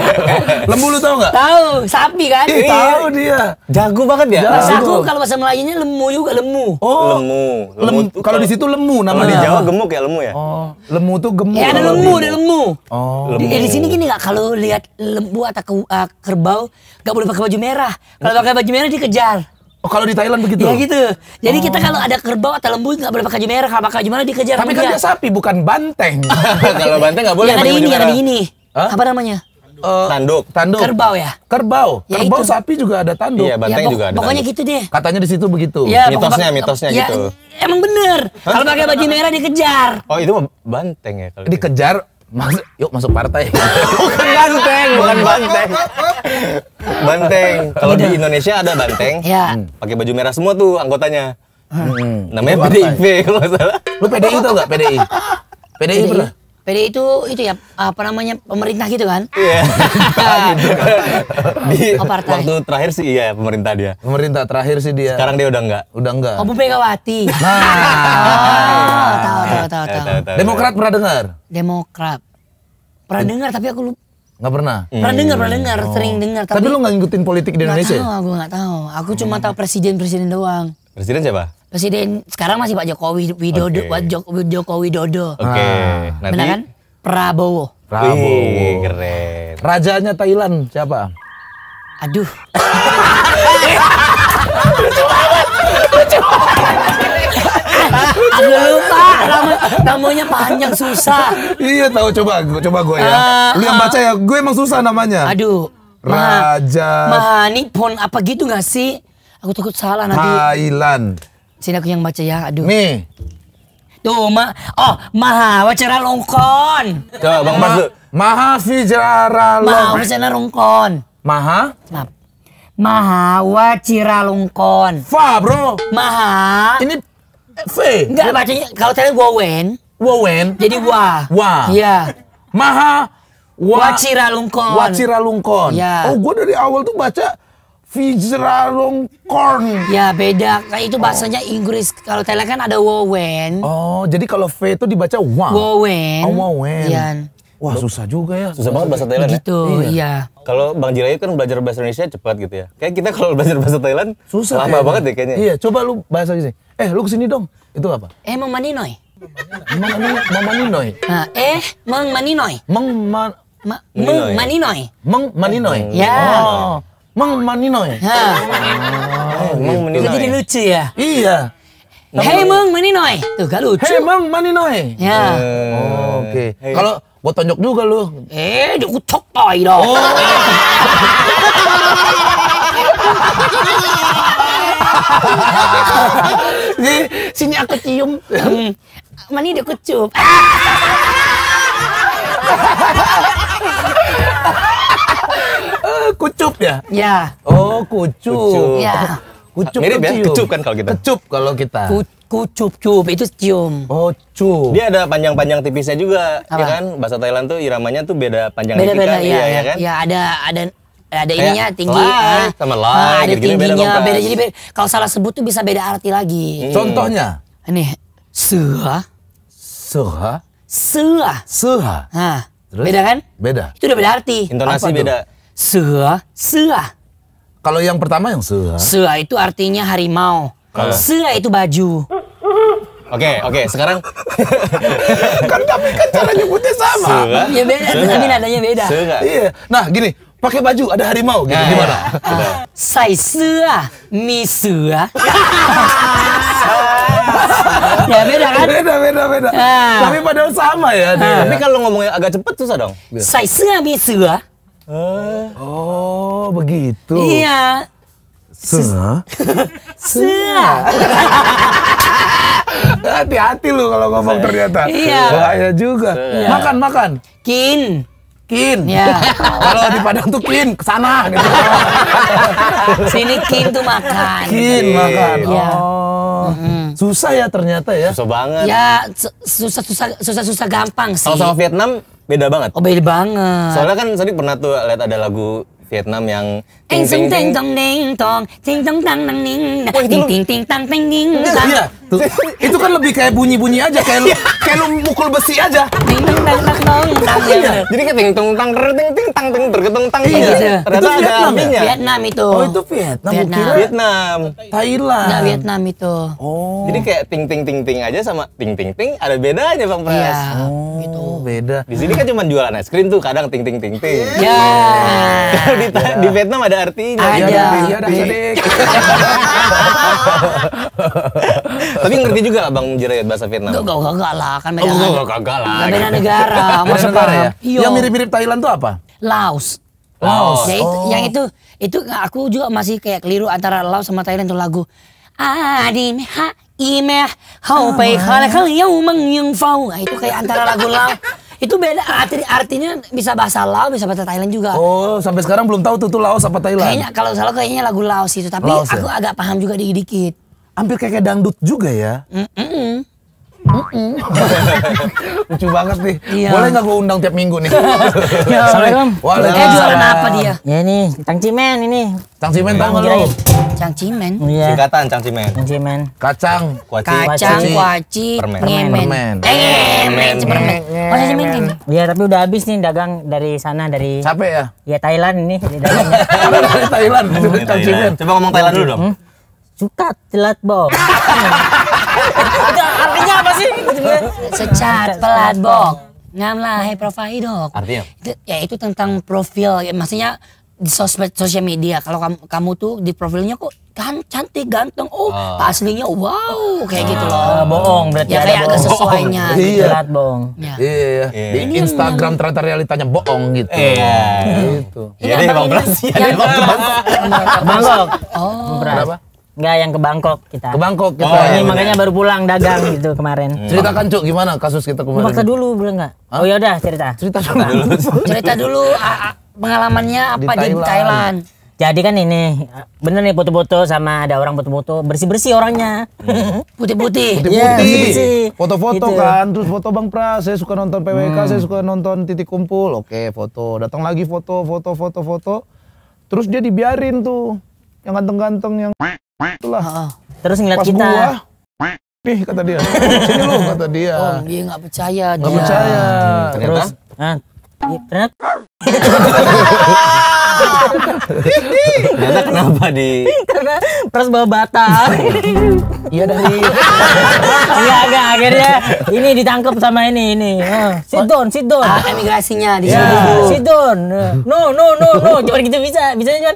lembu lu tau
nggak? Tahu, sapi kan? Iya. tahu dia.
Jago banget ya. Jago. kalau
bahasa Melayunya lemu juga lemu. Oh.
Lemu. lemu kalau di situ lemu namanya. Di Jawa gemuk ya lemu ya? Oh. Lemu tuh gemuk. Ya ada lemu, ada lemu. Oh. Di, di sini
gini nggak kalau lihat lembu atau uh, kerbau nggak boleh pakai baju merah. Kalau pakai baju merah dikejar. Oh kalau di Thailand begitu? Ya gitu. Jadi oh. kita kalau ada kerbau atau lembu nggak boleh pakai baju merah, apa pakai dikejar. Tapi kan
dia
sapi bukan banteng. kalau banteng nggak boleh. Yang kan ada ini, yang ada ini. Huh? Apa namanya? Uh, tanduk. Tanduk. Kerbau ya? Kerbau. Ya kerbau itu. sapi juga ada tanduk. Iya, banteng ya, juga ada. Pokoknya tanduk. gitu deh. Katanya di situ begitu. Ya, mitosnya, mitosnya ya, gitu. Emang bener. Kalau pakai baju merah dikejar.
Oh, itu banteng ya kalau. Dikejar Masuk, yuk masuk partai. bukan
banteng, bukan banteng.
banteng. Kalau di Indonesia ada banteng. Ya. Hmm. Pakai baju merah semua tuh anggotanya. Hmm. hmm. Namanya PDIP kalau salah. Lu PDI tau gak PDI? PDI, PDI. pernah?
PD itu itu ya apa namanya pemerintah gitu kan? Iya.
Yeah. Iya. Gitu kan. Waktu terakhir sih iya pemerintah dia. Pemerintah terakhir sih dia. Sekarang dia udah enggak. Udah enggak.
Oh,
Bu Megawati. Nah. tahu
tahu tahu Demokrat pernah dengar?
Demokrat. Pernah dengar tapi aku lupa.
Gak pernah.
Pernah hmm. dengar, pernah dengar, sering dengar. Tapi, tapi lu nggak ngikutin politik di Indonesia? Gak tahu,
aku nggak tahu. Aku cuma hmm. tahu presiden-presiden doang. Presiden siapa? Presiden sekarang masih Pak Jokowi Widodo, okay. Pak Joko
Widodo. Oke. Okay. Ah. Nah, Benar kan? Prabowo. Prabowo. Wih,
keren.
Rajanya Thailand siapa? Aduh.
Aduh lupa nama, namanya panjang susah.
Iya tahu coba coba gue ya. Uh, Lu yang ah. baca ya. Gue emang susah namanya. Aduh. Raja. Maha,
Maha pun apa gitu gak sih? Aku takut salah nanti. Thailand. Sini aku yang baca ya. Aduh. Nih. Tuh, ma oh, maha wacara longkon. Tuh, Bang Mas. Maha vijara longkon. Maha wacara longkon. Maha? Maaf. Maha wacara longkon. Fa, bro. Maha. Ini V. Enggak bacanya kalau tadi wawen.
wen Jadi wa. Wa. Iya. Maha Wa, Wacira Lungkon. Wacira Lungkon. Ya. Oh, gue dari awal tuh baca Fitzgerald Corn. Ya beda, kayak itu bahasanya oh. Inggris. Kalau Thailand kan ada Wowen. Oh, jadi kalau V itu dibaca Wa. Wowen. Oh, Wowen. Iya. Wah susah juga ya. Susah banget bahasa Thailand gitu, ya? Gitu, iya.
Kalau Bang Jirayu kan belajar bahasa Indonesia cepat gitu ya. Kayak kita kalau belajar bahasa Thailand susah lama banget deh kayaknya. Iya,
coba lu bahasa gini. Eh, lu kesini dong. Itu apa?
Eh, Mama Ninoy.
Mama Ninoy. Nah,
eh, Mang Maninoy. Mang man, ma, Meng Maninoy.
Meng Maninoy. Ya. Oh. Mang Maninoy. Ya? Ha. Oh, Mang Maninoy. Jadi ya? lucu ya? Iya. Hei Mang Maninoy. Tuh gak lucu. Hei Mang Maninoy. Ya. Iya. Oh, oke. Okay. Kalau gua tonjok juga lu. Eh, dikucok toy dong. Oh. sini aku cium. Hmm.
Mani dia kucup.
kucup ya? Ya. Oh, kucup. kucup. Ya. Kucup Mirip kan ya? kucup kan kalau kita.
Kecup kalau kita. kucup-cup itu cium. Oh, cup. Dia ada panjang-panjang tipisnya juga, ya Apa? ya kan? Bahasa Thailand tuh iramanya tuh beda panjang beda, -beda tipis kan? Iya, ya, ya, kan? Iya,
ada ada ada Kayak ininya tinggi lah, ah, sama lah. ah,
ada gitu tingginya beda, beda jadi beda,
kalau salah sebut tuh bisa beda arti lagi. Hmm. Contohnya? Ini,
seha, seha,
seha, seha. Nah,
beda kan? Beda. Itu udah
beda arti. Intonasi beda
sua. Kalau yang pertama yang se. Sua
itu artinya harimau kalau Sua itu baju
Oke, oke. Sekarang
kan tapi kan cara nyebutnya sama. Iya beda tapi nadanya beda Iya. Nah, gini, pakai baju ada harimau gitu Nah, gimana? Iya. Ah, sua.
ya beda kan Beda, beda, beda. Ah. Tapi padahal sama ya. dia. Tapi kalau ngomongnya agak cepet susah dong. sua, sua.
Uh. Oh, begitu. Iya. Sena.
Sena.
Hati-hati lu kalau ngomong ternyata. Iya. Bahaya juga. Makan, makan. Kin. Kin. Ya. Kalau di Padang tuh kin, ke sana gitu. Sini kin tuh makan. Kin
makan. Iya.
Oh.
Mm. Susah ya ternyata ya. Susah banget. Ya,
susah susah susah susah gampang sih. Kalau sama
Vietnam beda banget. Oh beda banget. Soalnya kan tadi pernah tuh lihat ada lagu Vietnam yang ting ting tong
tong ting tong ting
ting ting ting
itu kan lebih kayak bunyi-bunyi aja kayak lu kayak
lu mukul besi aja Ding dong dong dong dong. Iya.
jadi kayak ting tong ter ding ting tang ting tergetung tang iya gitu. itu Vietnam ya Vietnam itu oh itu Vietnam Vietnam Vietnam Thailand nah
Vietnam itu oh jadi kayak
ting ting ting ting aja sama ting ting ting ada bedanya Bang Pras iya oh, itu beda di sini kan cuma jualan es krim tuh kadang ting ting ting ting
iya
di Vietnam ada artinya. Ada. Ya, ya, Tapi ngerti juga Bang Jirayat bahasa Vietnam. Enggak, enggak, enggak lah. Kan beda, oh, enggak, enggak, lah. Kan beda negara. Masa negara ya? Iya. Yang mirip-mirip Thailand tuh apa?
Laos.
Laos. Ya, itu, oh. Yang
itu, itu aku juga masih kayak keliru antara Laos sama Thailand tuh lagu. Adi ha. imeh hau oh, Pei Khale Khale yau meng yung fau. Nah, itu kayak antara lagu Laos itu beda arti artinya bisa bahasa Laos, bisa bahasa Thailand juga.
Oh, sampai sekarang belum tahu tuh, tuh Laos apa Thailand. Kayaknya kalau salah
kayaknya lagu Laos itu, tapi Laos, ya? aku ya? agak paham juga
dikit-dikit. Hampir kayak dangdut juga ya. Mm -mm. Lucu banget nih. Iya. Boleh nggak gue undang tiap minggu nih? ya, Assalamualaikum. Waalaikumsalam. Eh, jualan apa dia? Ya ini, Cang Cimen ini. Cang Cimen loh. nggak lo? Cang Cimen? Oh, iya.
Singkatan Cang Cimen. Cang Cimen. Kacang. Kuaci. Kacang, kuaci, permen. Permen. Eh, permen. permen, permen.
Oh, kacang, Cimen kacang, Iya, tapi udah habis nih dagang dari sana, dari... Capek ya? Iya, Thailand ini. Thailand. Cang Cimen. Coba ngomong Thailand dulu dong. Hmm? Suka telat bom.
Secat pelat bok. ngam lah hey profile dok. Artinya? ya itu tentang profil, ya, maksudnya di sosmed sosial media kalau kamu kamu tuh di profilnya kok kan cantik ganteng oh, oh. pak aslinya wow kayak oh. gitu loh nah, bohong berarti ya kayak agak sesuainya bohong. gitu. iya gitu. ya.
yeah. Yeah. Iya. Iya. di Instagram ternyata realitanya bohong gitu iya yeah. gitu ya, ini bang Bras ya bang Bras bang
oh berapa Enggak yang
ke Bangkok kita. Ke Bangkok kita. Oh, ya, makanya baru
pulang dagang gitu kemarin.
Ceritakan Cuk gimana kasus kita kemarin. Maksa
dulu boleh enggak? Oh ya
udah cerita. Cerita dulu. cerita dulu
pengalamannya apa di Thailand. Di Thailand. Jadi kan ini bener nih foto-foto sama ada orang foto-foto bersih-bersih orangnya. Hmm. Putih-putih. Putih-putih.
Iya, foto-foto gitu. kan, terus foto Bang Pras saya suka nonton PWK, hmm. saya suka nonton titik kumpul. Oke, foto. Datang lagi foto, foto, foto, foto. Terus dia dibiarin tuh yang ganteng-ganteng yang itulah uh, terus ngeliat Pas kita gua, nih kata dia oh, sini lu kata dia oh dia nggak
percaya dia nggak percaya hmm, ternyata. terus nah, Jipret.
Ternyata
kenapa di Karena
pras bawa batal. Iya dari. Iya agak akhirnya ini ditangkap sama ini ini. Oh. Sit down, sit down. Ah, emigrasinya di iya. sini. Sit down. No, no,
no, no. Cuma kita gitu
bisa, bisa cuma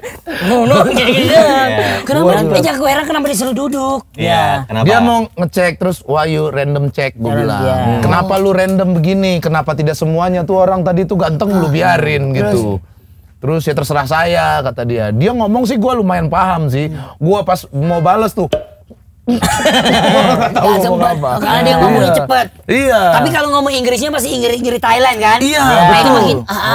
no,
no kayak gitu.
Yeah. Kenapa eh
Jago Era kenapa
disuruh duduk? Iya, yeah. kenapa? Dia mau ngecek terus why you random check gue bilang. Yeah. Kenapa lu random begini? Kenapa tidak semuanya tuh orang tadi tuh ganteng lu biarin ah, gitu. Terus. ya terserah saya kata dia. Dia ngomong sih gue lumayan paham sih. Gue pas mau bales tuh. tahu Karena dia ngomongnya iya. cepet. Iya. Tapi
kalau ngomong Inggrisnya pasti Inggris-Inggris Thailand kan? Iya. Nah, itu makin ah, ah, ah.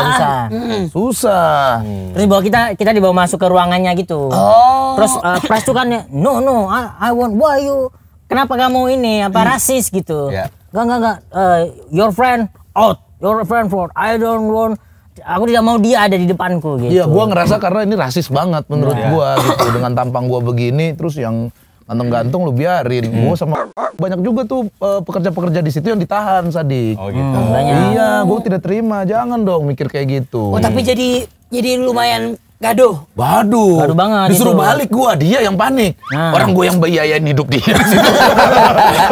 Hmm. susah. Susah.
Hmm. Terus bawa kita kita dibawa masuk ke ruangannya gitu. Oh. Terus uh, Pras tuh kan no no I, I want why you kenapa kamu ini apa hmm. rasis gitu. Yeah. Gak gak gak uh, eh, your friend out your friend for I don't want aku tidak mau dia ada di depanku gitu. Iya, gua ngerasa karena
ini rasis banget menurut nah, gua gitu dengan tampang gua begini terus yang ganteng-gantung lu biarin. Hmm. Gua sama banyak juga tuh eh, pekerja-pekerja di situ yang ditahan Sadik. Oh gitu. Hmm, banyak. Iya, gua tidak terima. Jangan dong mikir kayak gitu. Oh, tapi
jadi jadi
lumayan
gaduh. Waduh. Gaduh banget. Disuruh itu. balik gua, dia yang panik. Nah. Orang gua yang biayain hidup dia.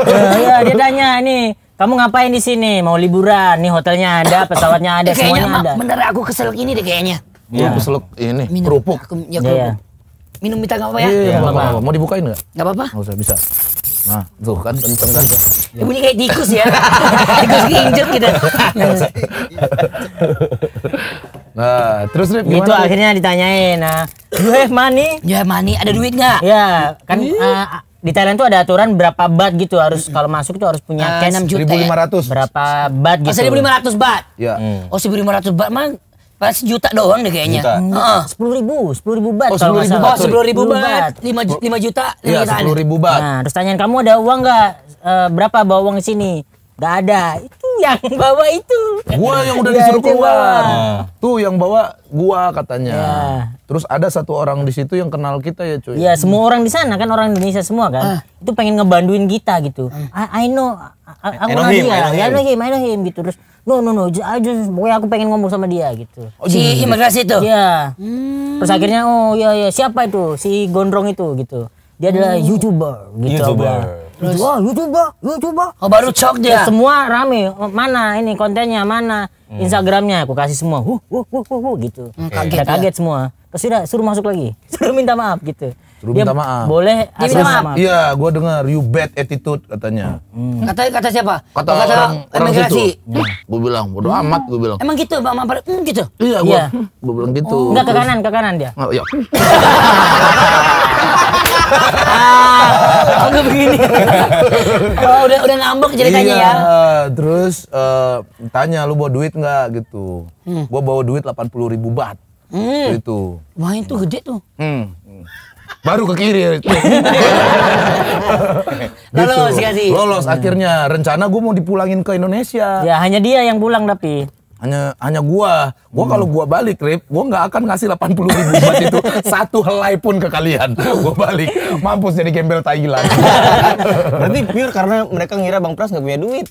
Iya, iya, dia tanya nih kamu ngapain di sini? Mau liburan? Nih hotelnya ada, pesawatnya ada, eh, semuanya ma, ada.
Bener aku kesel gini deh kayaknya.
Iya, ya. kesel ini Minum, kerupuk. Aku, ya, iya, iya. kerupuk. Yeah.
Minum minta nggak apa ya? Iya, iya apa -apa.
Mau dibukain nggak? Nggak apa-apa. Enggak usah bisa. Nah, tuh kan kenceng kan. Ya. Bunyi
kayak tikus ya.
tikus diinjek gitu. nah, terus Rip gimana? Itu akhirnya
ditanyain. Nah, you have eh, money? You have money? Ada duit nggak? Iya, kan uh, di Thailand tuh ada aturan berapa bat gitu harus kalau masuk tuh harus punya ah, cash 6 juta 1500 ya? berapa bat gitu lima ratus bat ya.
Hmm.
lima ratus bat ya. oh, hmm. mah pasti juta doang deh kayaknya. Sepuluh ribu, sepuluh ribu bat. Oh, sepuluh ribu, oh, sepuluh ribu bat. Lima juta, lima
iya, juta. ribu bat. Nah, terus tanyain kamu ada uang nggak? Eh, berapa bawa uang sini? Gak ada yang bawa itu. Gua yang udah disuruh keluar. Nah,
tuh yang bawa gua katanya. Ya. Terus ada satu orang di situ yang kenal kita ya cuy. Iya semua orang di sana kan orang
Indonesia semua kan. Ah. Itu pengen ngebanduin kita gitu. Ah. I, ah, I know. I, aku I know dia. I know him, I know him gitu. Terus no no no, just, just pokoknya aku pengen ngomong sama dia gitu. Oh, si hmm. imigrasi itu? Iya. Hmm. Terus akhirnya oh ya ya siapa itu si gondrong itu gitu. Dia adalah hmm. youtuber gitu. YouTuber. Terus, Wah, YouTuber, YouTuber. Oh, baru cok dia. Semua rame. Oh, mana ini kontennya? Mana hmm. Instagramnya? Aku kasih semua. Huh, huh, huh, huh, huh gitu. Hmm, kaget, Udah kaget ya? semua. Terus udah suruh masuk lagi. Suruh minta maaf gitu. Suruh minta maaf. Boleh dia minta maaf.
Iya, gua dengar you bad attitude katanya. Hmm.
Kata kata siapa?
Kata, kata orang,
orang situ. Hmm. Gua bilang, bodo hmm. amat gua bilang. Emang
gitu, Bang Mampar? Hmm, gitu. Iya,
gua. Iya.
Gua bilang gitu. Oh. Enggak ke kanan, ke kanan dia. Oh, iya.
ah,
aku begini. oh, udah udah ngambek ceritanya iya, ya. Terus uh, tanya lu bawa duit nggak gitu. Hmm. Gua bawa duit 80 ribu bat. Hmm. Itu. Wah itu gede tuh. Hmm. Baru ke kiri. gitu.
Lolos Lolos akhirnya.
Rencana gue mau dipulangin ke Indonesia. Ya hanya dia yang pulang tapi hanya hanya gua gua hmm. kalau gua balik rip gua nggak akan ngasih 80 ribu buat itu satu helai pun ke kalian gua balik mampus jadi gembel Thailand berarti pure karena mereka ngira bang Pras nggak punya duit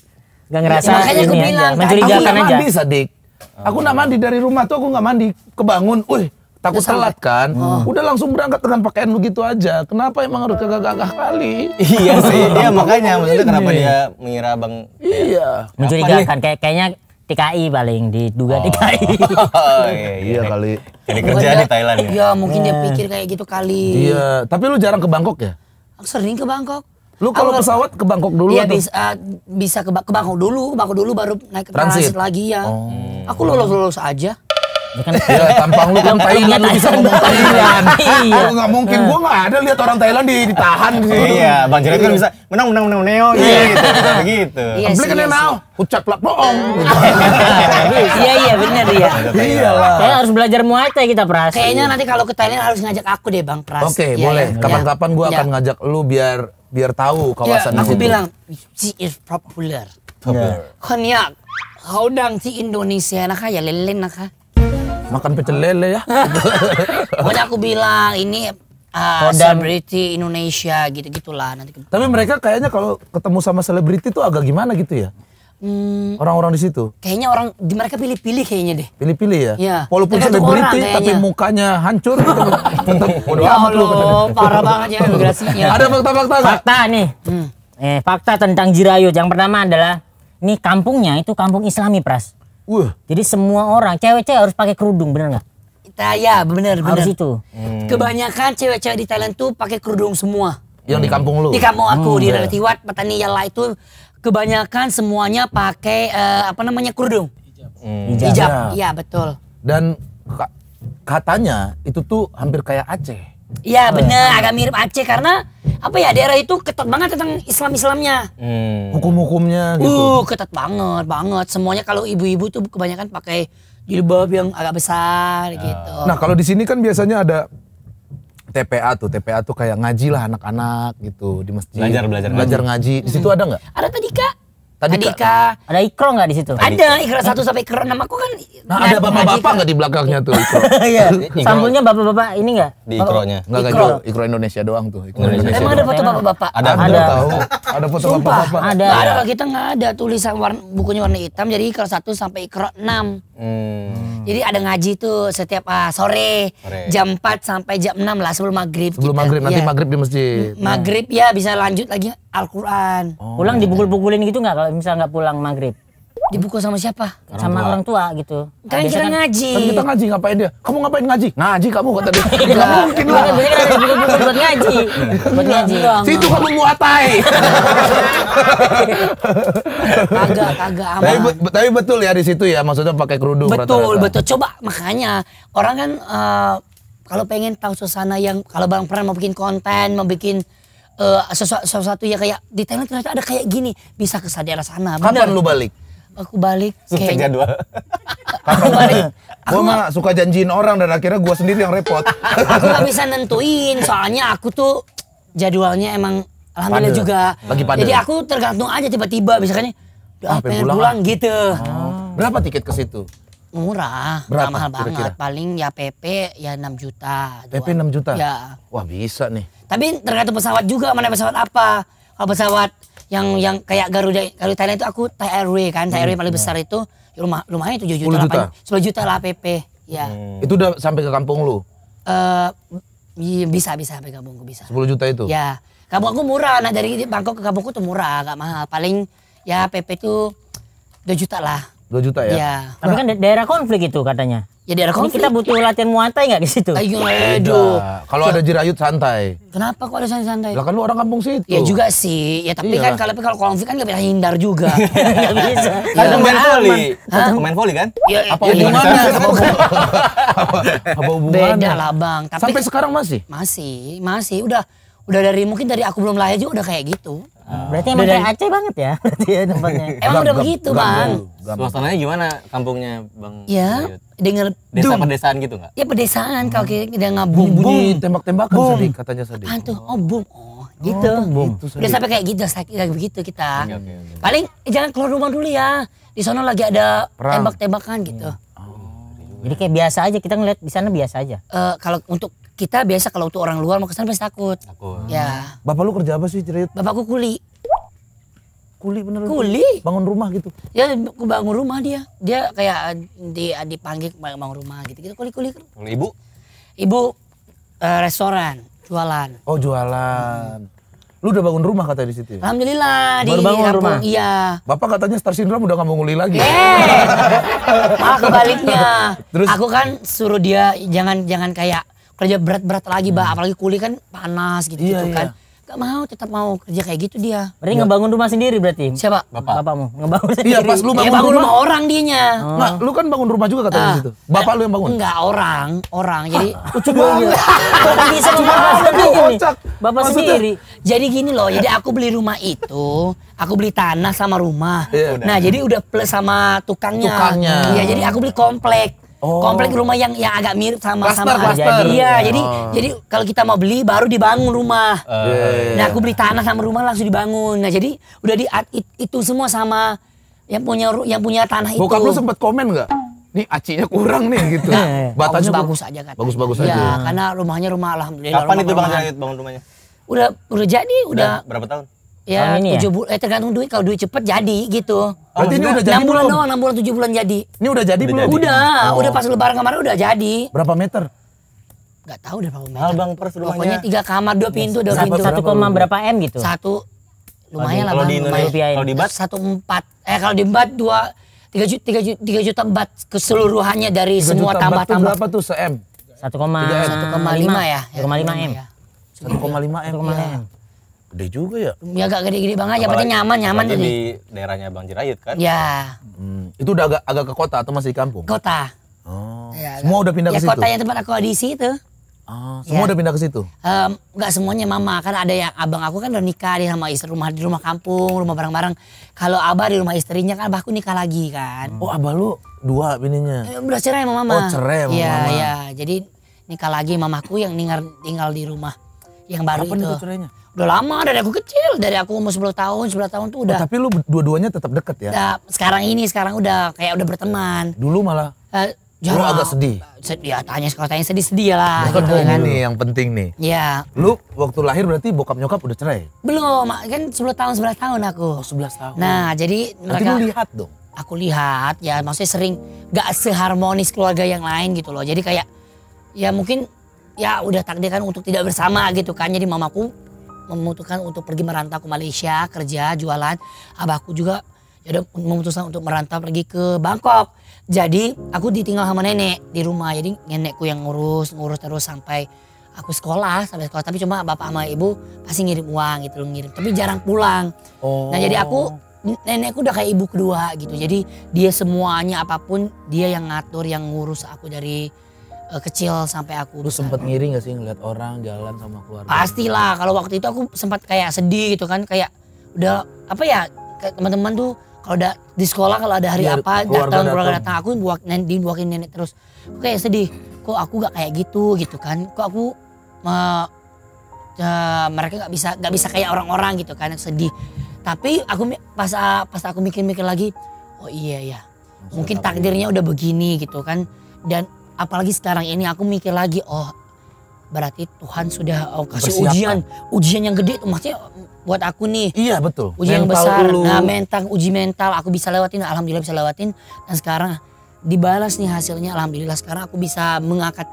nggak ngerasa ya, makanya ini aku ya, bilang, aja kan, mencurigakan aja mandi sadik aku nggak mandi dari rumah tuh aku nggak mandi kebangun
uh takut telat kan hmm. udah
langsung berangkat dengan pakaian begitu aja kenapa emang harus gagah-gagah kali iya sih dia makanya maksudnya kenapa iya. dia
mengira bang iya
mencurigakan kayak kayaknya TKI paling diduga oh. TKI.
Oh, iya, iya. kali. Ini kerja di Thailand ya.
Iya, mungkin dia pikir
kayak gitu kali.
Iya,
tapi lu jarang ke Bangkok ya?
Aku sering ke Bangkok. Lu kalau pesawat ke Bangkok dulu Iya, bisa uh, bisa ke, ke Bangkok dulu, ke Bangkok dulu baru naik ke transit, transit lagi ya. Oh. Aku lulus-lulus aja
ya, tampang lu kan Thailand, lu bisa ngomong Thailand. Iya. Aku nggak mungkin, gua nggak ada lihat orang Thailand di, ditahan
gitu. Iya, Bang Jerit kan bisa menang, menang, menang, neo, iya, iya gitu, begitu. Beli iya kan iya neo, ucap plak bohong. Iya, iya, benar dia. Iyalah. Kayak harus belajar Muay
Thai kita, Pras. Kayaknya nanti kalau ke Thailand harus ngajak aku deh, Bang Pras. Oke, boleh.
Kapan-kapan gua akan ngajak lu biar biar tahu kawasan aku bilang,
she is popular. Popular. Konyak, kau dang si Indonesia ya lelen nak
makan pecel lele ya
pokoknya aku bilang ini uh, selebriti Indonesia gitu gitulah nanti
tapi mereka kayaknya kalau ketemu sama selebriti tuh agak gimana gitu ya
hmm. orang-orang hmm, di situ kayaknya orang di mereka pilih-pilih kayaknya deh
pilih-pilih ya? ya walaupun selebriti tapi
mukanya hancur gitu
ya Allah parah banget ya migrasinya. ada
fakta-fakta fakta nih hmm. eh fakta tentang Jirayu. yang pertama adalah ini kampungnya itu kampung Islami pras Wah. Jadi semua orang, cewek-cewek harus pakai kerudung, benar nggak?
Ya, benar bener. Harus itu. Hmm. Kebanyakan cewek-cewek di Thailand tuh pakai kerudung semua.
Yang hmm. di kampung
lu? Di kampung aku, hmm, di Relatiwat,
Petani Yala itu kebanyakan semuanya pakai uh, apa namanya kerudung.
Hmm. Hijab. iya ya, betul. Dan katanya itu tuh hampir kayak Aceh.
Iya benar, agak mirip Aceh karena apa ya daerah itu ketat banget tentang Islam Islamnya
hmm. hukum hukumnya gitu. uh
ketat banget banget semuanya kalau ibu-ibu tuh kebanyakan pakai jilbab yang agak besar uh. gitu nah kalau di
sini kan biasanya ada TPA tuh, TPA tuh kayak ngaji lah anak-anak gitu di masjid. Belajar belajar. Belajar ngaji. ngaji. Di situ hmm. ada nggak? Ada tadi kak. Tadi Ika. Ada Ikro nggak di situ? Ada Ikro satu
sampai Ikro enam aku kan.
Nah, ada bapak-bapak nggak di belakangnya tuh Ikro? Iya. Sambungnya
bapak-bapak ini nggak? Di Ikronya.
Enggak Ikro. Ikro Indonesia doang tuh. Ikro Indonesia. Emang ada foto bapak-bapak? Ada. Ada. Tahu. Ada foto bapak-bapak. Ada. Nggak ada kalau
kita nggak ada tulisan warna bukunya warna hitam jadi Ikro satu sampai Ikro enam.
Hmm. Jadi
ada ngaji tuh setiap uh, sore, sore jam 4 sampai jam 6 lah sebelum maghrib. Sebelum kita, gitu. maghrib, nanti ya. maghrib
di masjid. Maghrib
ya bisa lanjut lagi Al-Quran. Oh. Pulang iya, iya. dibukul-bukulin gitu nggak kalau misalnya nggak pulang maghrib?
Dibukul sama siapa? Orang sama tua. orang tua gitu. Kan kita kan ngaji. Kan kita ngaji ngapain dia? Kamu ngapain ngaji? Ngaji kamu kata dia. Enggak mungkin lah. Kan buat
ngaji.
Buat ngaji. Situ kamu muatai.
kagak, kagak aman. Tapi, tapi betul ya di situ ya maksudnya pakai kerudung Betul, betul.
Coba makanya orang kan eh, kalau pengen tahu suasana yang kalau Bang pernah mau bikin konten, mau bikin uh, sesuatu, sesuatu ya kayak di Thailand ternyata ada kayak gini bisa ke daerah sana. Bener. lu balik? Aku balik. Kayak
jadwal. Gitu. Kapan aku balik? gua gue suka janjiin orang dan akhirnya gue sendiri yang repot.
aku gak bisa nentuin soalnya aku tuh jadwalnya emang
alhamdulillah pada. juga. Lagi pada. Jadi ya? aku
tergantung aja tiba-tiba misalnya ah, pengen pulang, pulang
gitu. Oh. Berapa tiket ke situ?
Murah, Berapa, mahal kira -kira? banget. Paling ya PP ya 6 juta.
PP 6 juta? Ya. Wah bisa nih.
Tapi tergantung pesawat juga, mana pesawat apa. Kalau pesawat yang yang kayak Garuda Garuda Thailand itu aku Thai Airway kan, Thai Airway hmm, paling hmm. besar itu rumah ya rumahnya 7 juta, 10 juta? 8, 10 juta lah PP. Ya. Hmm.
Itu udah sampai ke kampung lu?
Eh uh, bisa bisa sampai kampungku bisa. 10 juta itu? Ya. Kampung aku murah, nah dari Bangkok ke kampungku tuh murah, gak mahal. Paling ya PP itu 2 juta lah
2 juta ya? ya. Tapi kan da daerah konflik itu katanya.
Ya daerah konflik. Ini kita butuh latihan
muatai nggak di situ? Ayo, aduh. Kalau ada jirayut santai.
Kenapa kok ada santai-santai? Lah
kan lu orang kampung situ. Ya juga
sih. Ya tapi iya. kan kalau kalau konflik kan nggak bisa hindar juga. Nggak iya. bisa. Kan ya. main voli.
main voli kan? Ya, apa ya, hubungannya?
apa,
apa hubungannya? Beda
lah bang. Tapi, Sampai sekarang masih? Masih, masih. Udah udah dari mungkin dari aku belum lahir juga udah kayak gitu.
Ah. Berarti emang Aceh
banget
ya? Berarti ya tempatnya. emang udah begitu, Bang.
Suasananya gimana kampungnya, Bang? Ya, dengar desa pedesaan gitu nggak? Ya
pedesaan kalau kayak nggak ngabung bunyi
tembak-tembakan tadi katanya tadi.
Apaan
tuh? Oh, bung, Oh,
gitu. Oh, boom. Udah sampai
kayak gitu, kayak begitu kita. Paling eh, jangan keluar rumah dulu ya. Di sana lagi ada tembak-tembakan gitu. Iya. Oh. Jadi kayak biasa aja kita ngeliat di sana biasa aja. Uh, kalau untuk kita biasa kalau tuh orang luar mau kesana pasti takut. Takut. Ya. Bapak lu
kerja apa sih cerit? Bapakku kuli. Kuli bener. Kuli. Bangun rumah gitu. Ya aku bangun rumah
dia. Dia kayak di dipanggil bangun rumah gitu. Gitu kuli kuli.
Ibu? Ibu uh, restoran jualan. Oh jualan. Hmm. Lu udah bangun rumah kata di situ. Ya? Alhamdulillah Baru di bangun Lampung, rumah. Iya. Bapak katanya Star Syndrome udah gak mau nguli lagi. Eh.
malah kebaliknya. Terus aku kan suruh dia jangan jangan kayak kerja berat-berat lagi, hmm. Bah. Apalagi kuliah kan panas gitu, iya, gitu iya. kan. Iya. Gak mau, tetap
mau kerja kayak gitu dia. Berarti ya. ngebangun rumah sendiri berarti? Siapa? Bapak. Bapakmu. Ngebangun iya, sendiri. Iya, pas lu bangun, ya, bangun rumah. rumah orang dianya. Oh. Nah,
lu kan bangun rumah juga katanya uh, situ. Bapak lu yang bangun? Enggak, orang. Orang. Jadi ah. lucu banget. Kok bisa cuma kocak. Bapak Maksudnya, sendiri.
Jadi gini loh, jadi aku beli rumah itu, aku beli tanah sama rumah. Yeah. Nah, jadi udah plus sama tukangnya. Tukangnya. Iya, jadi aku beli komplek. Oh. Komplek rumah yang yang agak mirip sama sama jadi Iya, oh. jadi jadi kalau kita mau beli baru dibangun rumah. Uh. Nah, aku beli tanah sama rumah langsung dibangun. Nah, jadi udah di itu semua sama yang punya
yang punya tanah itu. Bokap lu sempat komen nggak? Nih acinya kurang nih gitu. Nah, Batasnya bagus, bagus aja kan. Bagus-bagus
ya, aja. Ya, karena
rumahnya rumah alhamdulillah. Kapan itu bangun bangun rumahnya? Udah udah jadi, udah. udah
berapa tahun? Ya, ya? tujuh bulan.
Eh tergantung duit. Kalau duit cepet jadi gitu. Berarti oh, ini udah jadi 6 bulan belum? doang, 6 bulan 7 bulan jadi. Ini udah jadi udah belum? Jadi. Udah, oh. udah pas lebaran kemarin udah jadi. Berapa meter?
Gak tau deh berapa meter. Abang pers rumahnya. Pokoknya tiga kamar, dua pintu, dua pintu. Satu koma berapa
M gitu? Satu, lumayan lah bang. Kalau di empat? Satu empat, eh kalau di empat dua, tiga juta, tiga juta, tiga juta empat keseluruhannya dari semua tambah-tambah. Berapa
tuh se M? Satu koma, satu koma lima ya. Satu koma lima M.
Satu koma lima ya. M. Iya. Gede juga ya? Ya agak gede-gede banget ya, penting nyaman, nyaman jadi. Di daerahnya Bang Jirayut kan? Ya.
Hmm. Itu udah agak agak ke kota atau masih di kampung? Kota. Oh. Ya, semua udah pindah ya, ke situ? Ya yang tempat
aku di situ
Oh, semua ya. udah pindah ke situ?
Um, enggak semuanya mama, kan ada yang abang aku kan udah nikah di sama istri rumah di rumah kampung, rumah bareng-bareng. Kalau abah di rumah istrinya kan abahku nikah lagi kan. Hmm. Oh abah
lu dua bininya? Eh, udah cerai sama mama. Oh cerai sama ya, mama. Iya,
jadi nikah lagi mamaku yang tinggal, tinggal di rumah yang baru Apa itu. itu cerainya? Udah lama dari aku kecil, dari aku umur 10 tahun, 11 tahun tuh udah. Oh, tapi
lu dua-duanya tetap deket ya? Udah,
sekarang ini sekarang udah kayak udah berteman.
Dulu malah.
Uh, eh, jangan, Lu agak ya, sedih. Sedih, ya tanya sekolah tanya sedih sedih lah. Bukan gitu, kan. nih yang penting nih. Iya.
Lu waktu lahir berarti bokap nyokap udah cerai?
Belum, kan 10 tahun 11 tahun aku. Oh, 11 tahun. Nah, jadi mereka Nanti lu lihat dong. Aku lihat ya maksudnya sering gak seharmonis keluarga yang lain gitu loh. Jadi kayak ya mungkin ya udah takdir kan untuk tidak bersama gitu kan. Jadi mamaku memutuskan untuk pergi merantau ke Malaysia kerja jualan. Abahku juga jadi ya memutuskan untuk merantau pergi ke Bangkok. Jadi aku ditinggal sama nenek di rumah. Jadi nenekku yang ngurus, ngurus terus sampai aku sekolah sampai sekolah tapi cuma bapak sama ibu pasti ngirim uang gitu ngirim tapi jarang pulang
oh. nah jadi aku oh.
nenekku udah kayak ibu kedua gitu jadi dia semuanya apapun dia yang ngatur yang ngurus aku dari Eh, kecil sampai
aku. Lu sempat ngiri gak sih ngeliat orang jalan sama keluarga?
Pastilah kalau waktu itu aku sempat kayak sedih gitu kan kayak udah apa ya teman-teman tuh kalau ada di sekolah kalau ada hari ya, apa datang keluarga datang aku buat nenek buatin nenek terus aku kayak sedih kok aku gak kayak gitu gitu kan kok aku uh, uh, mereka nggak bisa nggak bisa kayak orang-orang gitu kan sedih tapi aku pas pas aku mikir-mikir lagi oh iya ya mungkin takdirnya udah begini gitu kan dan apalagi sekarang ini aku mikir lagi oh berarti Tuhan sudah oh, kasih Bersiapkan. ujian ujian yang gede maksudnya buat aku nih iya betul ujian mental yang besar dulu. nah mental uji mental aku bisa lewatin alhamdulillah bisa lewatin dan sekarang dibalas nih hasilnya alhamdulillah sekarang aku bisa mengangkat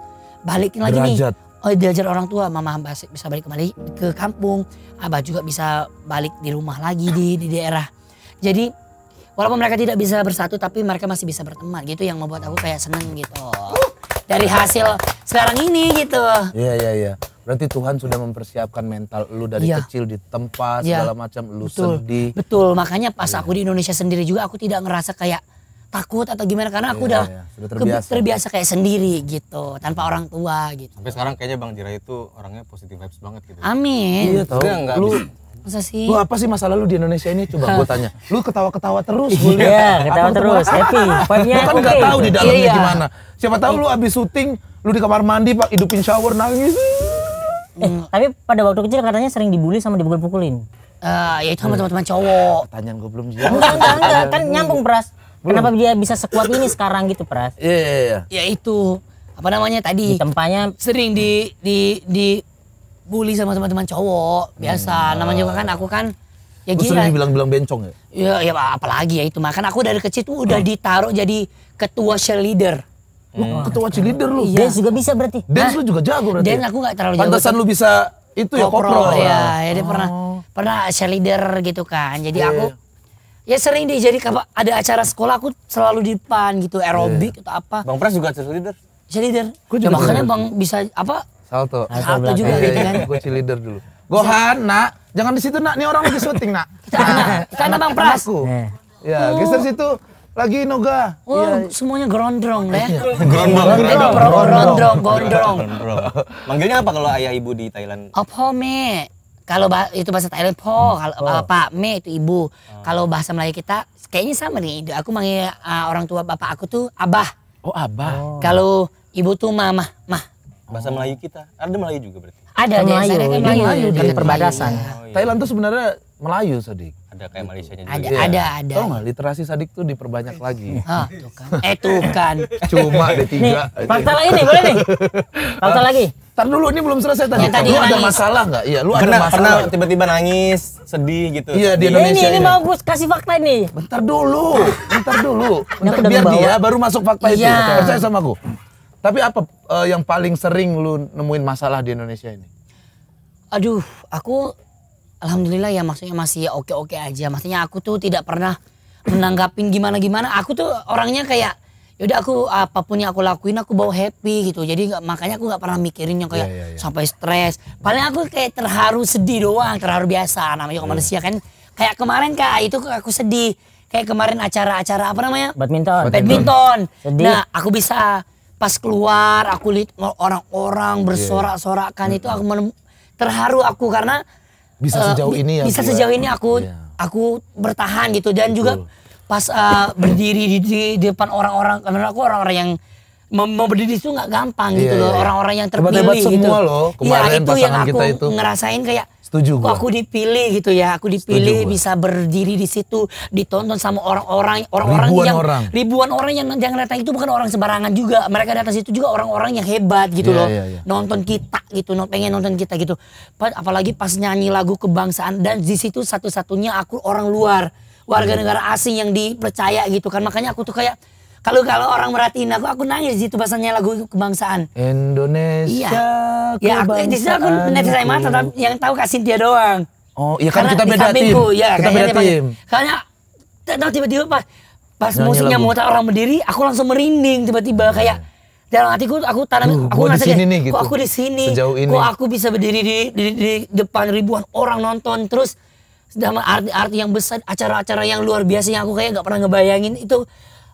balikin lagi Derajat. nih oh diajar orang tua mama bisa balik kembali ke kampung abah juga bisa balik di rumah lagi di di daerah jadi walaupun mereka tidak bisa bersatu tapi mereka masih bisa berteman gitu yang membuat aku kayak seneng gitu dari hasil sekarang ini gitu.
Iya iya iya. Berarti Tuhan sudah mempersiapkan mental lu dari yeah. kecil di tempat yeah. segala macam lu Betul. sedih.
Betul, makanya pas yeah. aku di Indonesia sendiri juga aku tidak ngerasa kayak takut atau gimana karena aku iya, udah, iya. sudah terbiasa. kayak sendiri gitu, tanpa orang
tua gitu.
Sampai sekarang kayaknya Bang Jira itu orangnya positif vibes banget gitu. Amin. Iya, tahu. Lu
Masa sih? Lu apa sih masa lalu di Indonesia ini? Coba gue tanya. Lu ketawa-ketawa terus gue lihat. Iya, ketawa terus. Happy. Vibe-nya kan okay. gak tau di dalamnya iya. gimana. Siapa tahu lu abis syuting, lu di kamar mandi, pak hidupin shower, nangis. Eh, tapi pada waktu kecil katanya sering dibully sama dibukul
pukulin Uh, ya itu sama iya. teman-teman cowok.
Pertanyaan gue belum jawab. Enggak, enggak, enggak. Kan nyambung,
Pras. Belum. Kenapa dia bisa sekuat ini sekarang gitu, Pras? Iya, iya, iya. Ya itu apa namanya tadi
tempatnya sering di di di bully sama teman-teman cowok
biasa. Hmm.
Namanya juga kan
aku kan ya gitu gila.
bilang-bilang bencong ya?
Ya, ya apalagi ya itu. Makan aku dari kecil tuh udah hmm. ditaruh jadi ketua cheerleader. Lu hmm. hmm. ketua cheerleader lu? Iya. Dance juga bisa
berarti? Dance Hah? lu juga jago berarti? Dance aku
gak terlalu jago. Pantesan lu bisa
itu ya kopro. ya, ya dia
oh. pernah pernah leader gitu kan. Jadi yeah. aku iya. ya sering deh jadi ada acara sekolah aku selalu di depan gitu aerobik yeah. atau apa. Bang Pras juga cheerleader? Cheerleader. Ya, makanya
Bang bisa apa Salto. Salto, iya, juga iya, gitu iya, kan. Gue cheerleader dulu. Gohan, nak. Jangan di situ, nak. ini orang lagi syuting, nak. Kita, Kan Bang Pras. Ya, geser situ lagi noga. Oh, ya. semuanya gerondrong, ya. ground gerondrong, ground
gondrong. Manggilnya apa kalau ayah ibu di Thailand?
Apa, me. Kalau itu bahasa Thailand po, hmm. kalau bapak me itu ibu. Ah. Kalau bahasa Melayu kita kayaknya sama nih. Aku manggil uh, orang tua bapak aku tuh abah. Oh, abah. Oh. Kalau ibu tuh mama, mah
bahasa Melayu kita. Ada Melayu juga berarti. Ada, ada Melayu, ada iya, Melayu, di iya, iya. dari perbatasan. Oh, iya.
Thailand tuh sebenarnya Melayu Sadik.
Ada kayak Malaysia juga. Ada, ya. ada, ada. Tahu nggak
literasi Sadik tuh diperbanyak lagi. Ah, kan. Eh tuh kan. Cuma ada tiga. Nih, fakta lagi nih, boleh nih.
Fakta lagi.
Ntar dulu ini belum selesai tadi. Ya, tadi lu ada masalah
nggak? Iya, lu pernah, ada masalah. Pernah tiba-tiba nangis, sedih gitu. Iya di Indonesia. Ini, ini ya.
bagus, kasih fakta ini. Bentar dulu, bentar dulu. Bentar, biar dia baru masuk fakta iya. itu. Percaya sama aku. Tapi apa uh, yang paling sering lu nemuin masalah di Indonesia ini? Aduh, aku
alhamdulillah ya maksudnya masih ya oke-oke aja. Maksudnya aku tuh tidak pernah menanggapin gimana-gimana. Aku tuh orangnya kayak yaudah aku apapun yang aku lakuin aku bawa happy gitu jadi gak, makanya aku nggak pernah mikirin yang kayak yeah, yeah, yeah. sampai stres paling aku kayak terharu sedih doang terharu biasa namanya yeah. manusia kan kayak kemarin kak itu aku sedih kayak kemarin acara-acara apa namanya badminton badminton, badminton. Sedih. nah aku bisa pas keluar aku lihat orang-orang iya, iya. bersorak-sorakan yeah. itu aku terharu aku karena bisa uh, sejauh ini ya bisa sejauh ini ya? aku yeah. aku bertahan gitu dan Betul. juga pas uh, berdiri di, di depan orang-orang karena aku orang-orang yang mau berdiri itu nggak gampang yeah, gitu iya, loh iya. orang-orang yang terpilih Hebat -hebat gitu. semua loh kemarin ya, itu yang aku kita itu. ngerasain kayak Setuju gua. aku dipilih gitu ya, aku dipilih bisa berdiri di situ, ditonton sama orang-orang, orang-orang yang orang. ribuan orang yang yang datang itu bukan orang sembarangan juga. Mereka datang situ juga orang-orang yang hebat gitu yeah, loh. Yeah, yeah. Nonton kita gitu, pengen nonton kita gitu. Apalagi pas nyanyi lagu kebangsaan dan di situ satu-satunya aku orang luar, warga iya. negara asing yang dipercaya gitu kan. Makanya aku tuh kayak kalau kalau orang merhatiin aku, aku nangis di situ lagu kebangsaan.
Indonesia. Iya.
Ya aku di situ aku menetes air mata, tapi yang tahu kasih dia doang.
Oh, iya karena, karena kita beda tim. Ya, kita beda tim.
Karena tiba-tiba pas pas Nanya musiknya mau orang berdiri, aku langsung merinding tiba-tiba iya. kayak dalam hatiku aku tanam uh, aku ngerasa kayak nih, gitu. aku di sini Sejauh ini. kok aku bisa berdiri di, di, di depan ribuan orang nonton terus sama arti-arti yang besar acara-acara yang luar biasa yang aku kayak gak pernah ngebayangin itu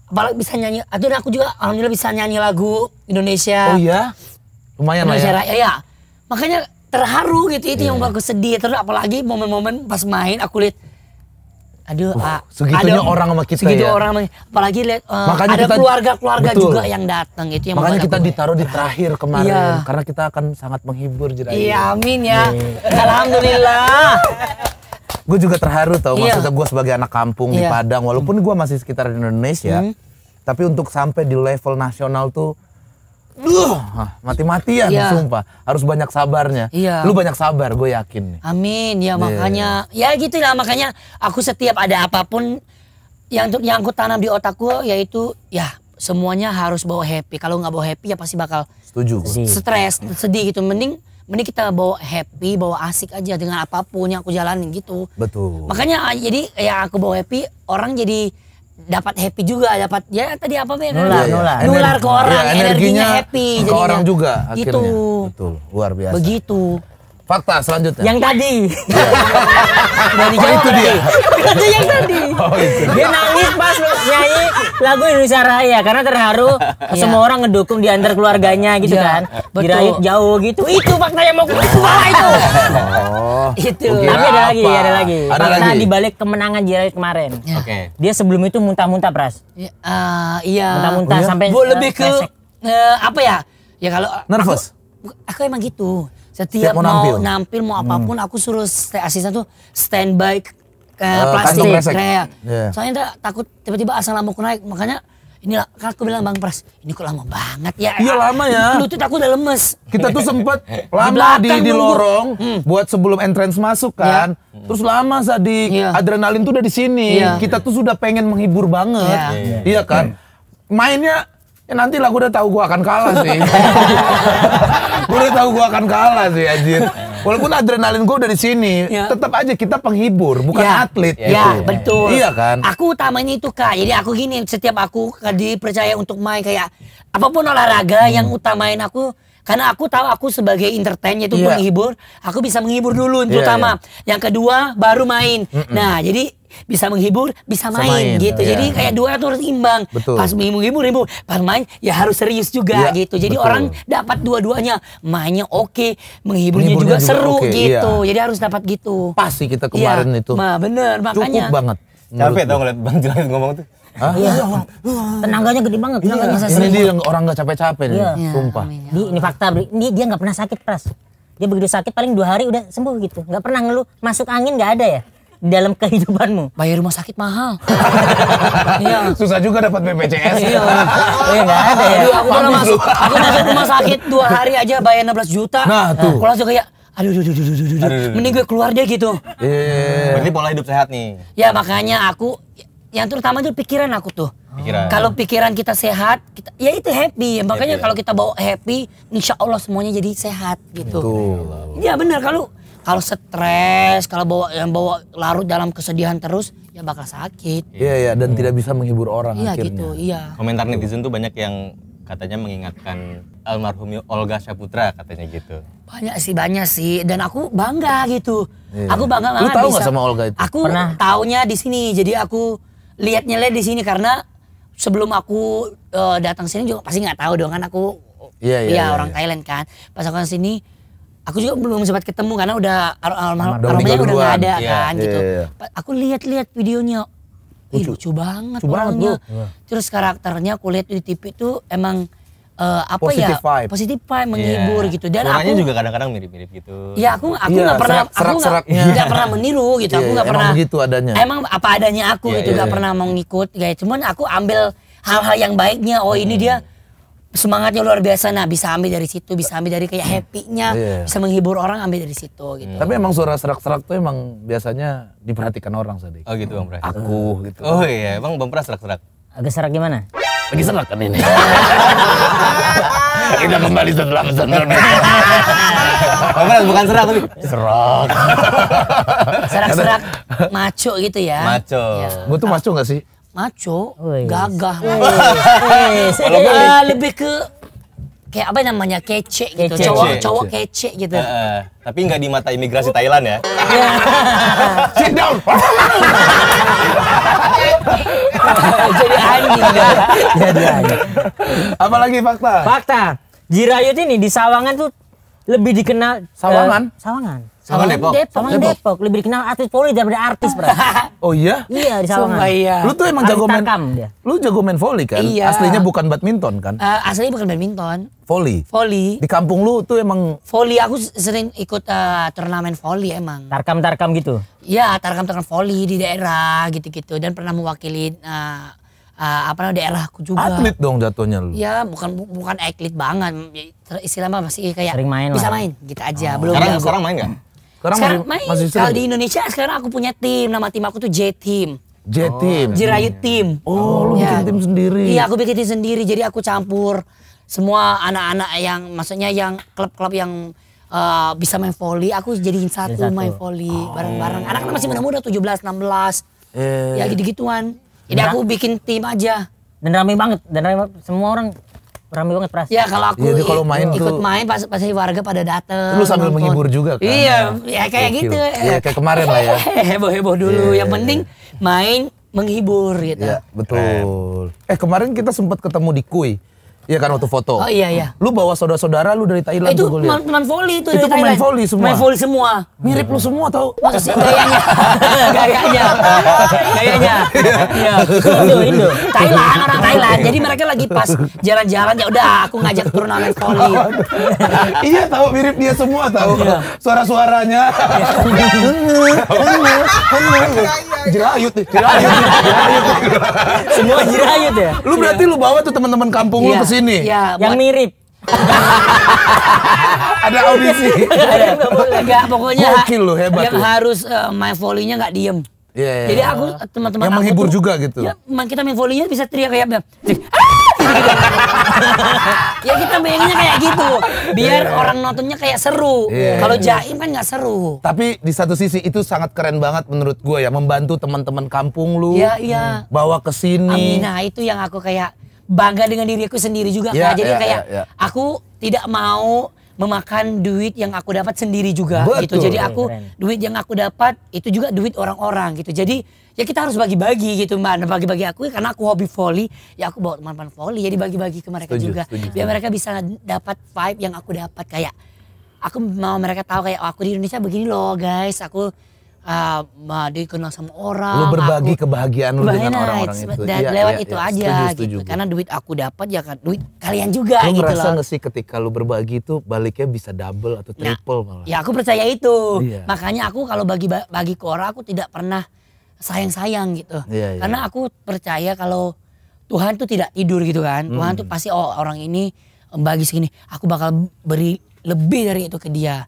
apalagi bisa nyanyi Aduh, aku juga alhamdulillah bisa nyanyi lagu Indonesia oh iya
lumayan Indonesia lah ya. Raya,
ya makanya terharu gitu itu yeah. yang iya. bagus sedih terus apalagi momen-momen pas main aku lihat aduh uh, ah, segitunya ada, orang sama kita segitu ya orang apalagi lihat uh, ada keluarga keluarga juga yang datang itu yang makanya kita
ditaruh di terakhir kemarin iya. karena kita akan sangat menghibur jadi iya amin ya alhamdulillah gue juga terharu tau yeah. maksudnya gue sebagai anak kampung yeah. di iya. Padang walaupun gue masih sekitar di Indonesia mm. tapi untuk sampai di level nasional tuh Duh, mati-matian ya. sumpah. Harus banyak sabarnya. Ya. Lu banyak sabar, gue yakin.
Amin. Ya iya, makanya yeah. Iya. ya gitu lah makanya aku setiap ada apapun yang yang aku tanam di otakku yaitu ya semuanya harus bawa happy. Kalau nggak bawa happy ya pasti bakal
setuju stres, sedih
gitu. Mending mending kita bawa happy, bawa asik aja dengan apapun yang aku jalanin gitu.
Betul. Makanya
ah, jadi ya aku bawa happy, orang jadi dapat happy juga, dapat ya tadi apa ya nular, iya, iya. nular, nular ke orang, ya, energinya, energinya happy, ke jadinya, orang juga gitu.
akhirnya. Gitu. Betul, luar biasa. Begitu. Fakta selanjutnya. Yang tadi. Yeah.
Iya. Dari oh, itu dia. itu yang tadi. Oh, itu dia. dia nangis pas nyanyi lagu Indonesia Raya karena terharu yeah. semua orang ngedukung di antar keluarganya gitu yeah, kan. Betul. jauh gitu. Itu fakta yang mau keluar itu. Oh. itu. Tapi ada lagi, ada lagi. Ada fakta lagi. di balik kemenangan Jirayut kemarin. Yeah. Oke. Okay. Dia sebelum itu muntah-muntah, Pras.
uh, iya. Muntah-muntah oh, iya. sampai Bu, lebih ke uh, apa ya? Ya kalau nervous. Aku, aku emang gitu. Setiap, mau nampil. nampil mau hmm. apapun hmm. aku suruh asisten tuh standby ke uh, plastik kayak. Yeah. Soalnya takut tiba-tiba asal lambungku naik makanya ini kan aku bilang Bang Pras, ini kok lama banget ya. Iya lama ya. Lutut
aku udah lemes. Kita tuh sempet lama di, di, di lorong hmm. buat sebelum entrance masuk iya. kan. Yeah. Terus lama tadi. yeah. adrenalin tuh udah di sini. Yeah. Kita tuh sudah pengen menghibur banget. Iya yeah. yeah. yeah, kan? Iya. Mainnya Ya nanti lah gue udah tahu gue akan kalah sih. gue udah tahu gue akan kalah sih anjir. Walaupun adrenalin gue dari sini, ya. tetap aja kita penghibur, bukan ya. atlet. Iya, ya gitu. betul. Iya kan.
Aku utamanya itu kak. Jadi aku gini, setiap aku dipercaya untuk main kayak apapun olahraga hmm. yang utamain aku karena aku tahu aku sebagai entertainnya itu yeah. menghibur, aku bisa menghibur dulu terutama. Iya, yeah, Yang kedua baru main. Mm -mm. Nah, jadi bisa menghibur, bisa main, main gitu. Yeah. Jadi kayak dua itu harus imbang. Betul. Pas menghibur, hibur pas main ya harus serius juga yeah. gitu. Jadi betul. orang dapat dua-duanya, mainnya oke, okay, menghiburnya, juga, juga seru okay. gitu. Yeah. Jadi harus dapat gitu. Pas sih
kita iya. kemarin yeah. itu. Nah,
bener
makanya. Cukup banget.
Capek tau ngeliat Bang ngomong tuh. Hah? Iya,
iya tenaganya gede banget. Tenaganya iya. iya. Ini dia orang
nggak capek-capek nih, iya. iya sumpah. Ya
ini fakta, ini dia nggak pernah sakit keras Dia begitu sakit paling dua hari udah sembuh gitu. Nggak pernah ngeluh, masuk angin nggak ada ya dalam kehidupanmu? Bayar rumah sakit mahal.
iya. Susah juga dapat BPJS. iya. Iya enggak ada ya. aku udah masuk, aku masuk rumah sakit dua hari aja
bayar 16 juta. Nah, nah tuh. Kalau
langsung kayak Aduh, aduh, aduh, aduh, aduh, aduh. Mending gue keluar deh gitu. Iya. Yeah. Berarti pola hidup sehat nih.
Ya makanya aku yang terutama itu pikiran aku tuh. Pikiran. Kalau pikiran kita sehat, kita, ya itu happy. Ya. Makanya happy. kalau kita bawa happy, insya Allah semuanya jadi sehat gitu. Iya benar kalau kalau stres, kalau bawa yang bawa larut dalam kesedihan terus, ya bakal sakit.
Iya iya dan hmm. tidak bisa menghibur orang iya, akhirnya. gitu, iya. Komentar netizen tuh banyak yang katanya mengingatkan almarhum Olga Saputra katanya gitu.
Banyak sih, banyak sih. Dan aku bangga gitu. Iya. Aku bangga banget. Lu tahu nggak sama
Olga itu? Aku Pernah.
taunya di sini, jadi aku lihatnya liat di sini karena sebelum aku uh, datang sini juga pasti nggak tahu dong kan aku yeah, yeah, ya yeah, orang yeah. Thailand kan pas aku ke sini aku juga belum sempat ketemu karena udah ar aromanya udah nggak ada yeah, kan yeah, gitu yeah, yeah. aku lihat-lihat videonya Ih, lucu banget lucu orangnya banget, iya. terus karakternya aku lihat di TV tuh emang uh, apa ya? positive ya vibe. positive vibe menghibur yeah. gitu dan Warnanya aku juga
kadang-kadang mirip-mirip gitu ya aku aku iya, nggak yeah, pernah serak, aku nggak pernah meniru gitu yeah, aku iya, nggak pernah gitu adanya emang
apa adanya aku yeah, gitu iya, nggak yeah. pernah mau ngikut kayak cuman aku ambil hal-hal yang baiknya oh hmm. ini dia semangatnya luar biasa nah bisa ambil dari situ bisa ambil dari kayak happy-nya yeah. bisa menghibur orang ambil dari situ
gitu hmm.
tapi emang suara serak-serak tuh emang biasanya diperhatikan orang sadik oh gitu bang Pras aku gitu oh iya bang bang Pras serak-serak agak serak gimana lagi serak kan ini. Kita kembali setelah pesan Bukan, bukan serak tapi
serak.
Serak-serak maco gitu ya. Maco.
Ya. Gue tuh maco gak sih? Maco, oh, iya.
gagah. Uh, lebih ke kayak apa namanya kece
gitu kece. cowok cowok kece, kece gitu eh, eh. tapi nggak di mata imigrasi Thailand ya
iya. sit down Jadi anjing
Jadi anjing. Apalagi fakta? Fakta. Jirayut ini di Sawangan tuh lebih dikenal Sawangan. Uh, Sawangan. Sawangan Depok. Depok. Sawangan Depok. Depok. Lebih dikenal
artis voli daripada artis, Bro.
oh iya? Iya, di Sawangan. Sumpah, iya. Lu tuh emang jago main. Dia. Lu jago main voli kan? Iya. Aslinya bukan badminton kan? Uh, aslinya bukan badminton. Voli. Voli. Di kampung lu tuh emang
voli aku sering ikut uh, turnamen voli emang.
Tarkam-tarkam gitu.
Iya, tarkam-tarkam voli di daerah gitu-gitu dan pernah mewakili uh, uh, apa namanya daerahku juga. Atlet
dong jatuhnya lu.
Ya bukan bukan atlet banget. Ya, Istilahnya masih kayak Sering main bisa lah. main gitu aja. Oh. Belum sekarang, sekarang main
gak? Sekarang, sekarang main. Masih Kalau di
Indonesia sekarang aku punya tim. Nama tim aku tuh J Team. J Team. Oh, Jirayu Team. Oh, lu ya. bikin
tim sendiri. Iya, aku
bikin tim sendiri. Jadi aku campur semua anak-anak yang maksudnya yang klub-klub yang uh, bisa main volley, aku jadiin satu, satu. main volley oh. bareng-bareng. Oh. Anak-anak kan masih muda-muda 17, 16. Eh. Ya iya. gitu-gituan. Jadi aku bikin tim aja.
Dan rame banget, dan rame, semua orang rame banget pras. Ya kalau aku iya, Jadi, kalau main ikut tuh, main
pas pasti warga pada dateng
Lu sambil nonton. menghibur
juga kan? Iya, ya kayak Oke, gitu. Iya, kayak kemarin lah ya. Heboh-heboh dulu, yeah. yang iya, penting
iya. main menghibur gitu. Iya,
betul. Eh kemarin kita sempat ketemu di Kui. Iya kan waktu foto. Oh iya iya. Hmm. Lu bawa saudara-saudara lu dari Thailand itu teman
teman voli volley itu, itu dari Thailand. Itu pemain volley semua. Pemain volley semua. Mirip lu semua tau. Maksudnya gayanya. gayanya. gayanya. Iya. Indo, Indo. Thailand, orang Thailand. Jadi mereka lagi pas jalan-jalan ya udah aku ngajak turnamen voli. iya
tahu mirip dia semua tahu. Iya. Suara-suaranya. Jerayut nih, jerayut. Semua jerayut ya. Lu berarti lu bawa tuh teman-teman kampung lu iya. ke sini. Ya, yang mirip. ada audisi.
Enggak, pokoknya Gokil loh, hebat yang tuh. harus uh, main volley-nya nggak diem.
Yeah, yeah. Jadi iya. aku
eh, teman-teman yang menghibur juga gitu. Ya, kita main volley bisa teriak
kayak ya kita bayanginnya kayak gitu biar yeah. orang nontonnya kayak seru yeah. kalau jaim kan nggak seru tapi di satu sisi itu sangat keren banget menurut gue ya membantu teman-teman kampung lu ya, yeah, Yeah. bawa ke sini nah
itu yang aku kayak bangga dengan diriku sendiri juga. Yeah, kan? Ya, jadi yeah, kayak yeah, yeah. aku tidak mau memakan duit yang aku dapat sendiri juga gitu. Betul. gitu. Jadi aku duit yang aku dapat itu juga duit orang-orang gitu. Jadi ya kita harus bagi-bagi gitu mbak. Nah, bagi-bagi aku ya, karena aku hobi volley, ya aku bawa teman-teman volley ya jadi bagi-bagi ke mereka setuju, juga. Setuju. Biar mereka bisa dapat vibe yang aku dapat kayak aku mau mereka tahu kayak oh, aku di Indonesia begini loh guys. Aku uh, ah, dikenal sama orang. Lu berbagi aku,
kebahagiaan lu dengan orang-orang itu. Iya, Dan ya, lewat ya, itu ya, aja setuju, gitu.
Karena duit aku dapat ya kan duit kalian juga lu gitu loh. Lu merasa gak
sih ketika lu berbagi itu baliknya bisa double atau nah, triple nah, malah?
Ya aku percaya itu. Iya. Makanya aku kalau bagi bagi ke orang aku tidak pernah sayang-sayang gitu. Iya, iya, Karena aku percaya kalau Tuhan tuh tidak tidur gitu kan. Hmm. Tuhan tuh pasti oh orang ini bagi segini, aku bakal beri lebih dari itu ke dia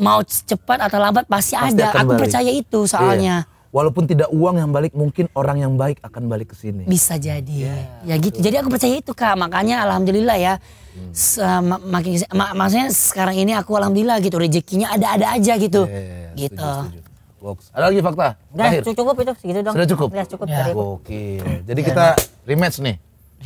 mau cepat atau lambat pasti, pasti ada. Aku balik. percaya itu iya. soalnya. Iya.
Walaupun tidak uang yang balik, mungkin orang yang baik akan balik ke sini. Bisa
jadi. Yeah. Ya gitu. Jadi aku percaya itu Kak. Makanya alhamdulillah ya. Hmm. makin mak maksudnya sekarang ini aku alhamdulillah gitu rezekinya ada-ada aja gitu. Yeah,
yeah, yeah. gitu. Setuju, setuju. Box. Ada lagi fakta? Sudah
cukup itu segitu dong. Sudah cukup. Sudah cukup. Ya.
Oke. Iya. Jadi kita iya. rematch nih.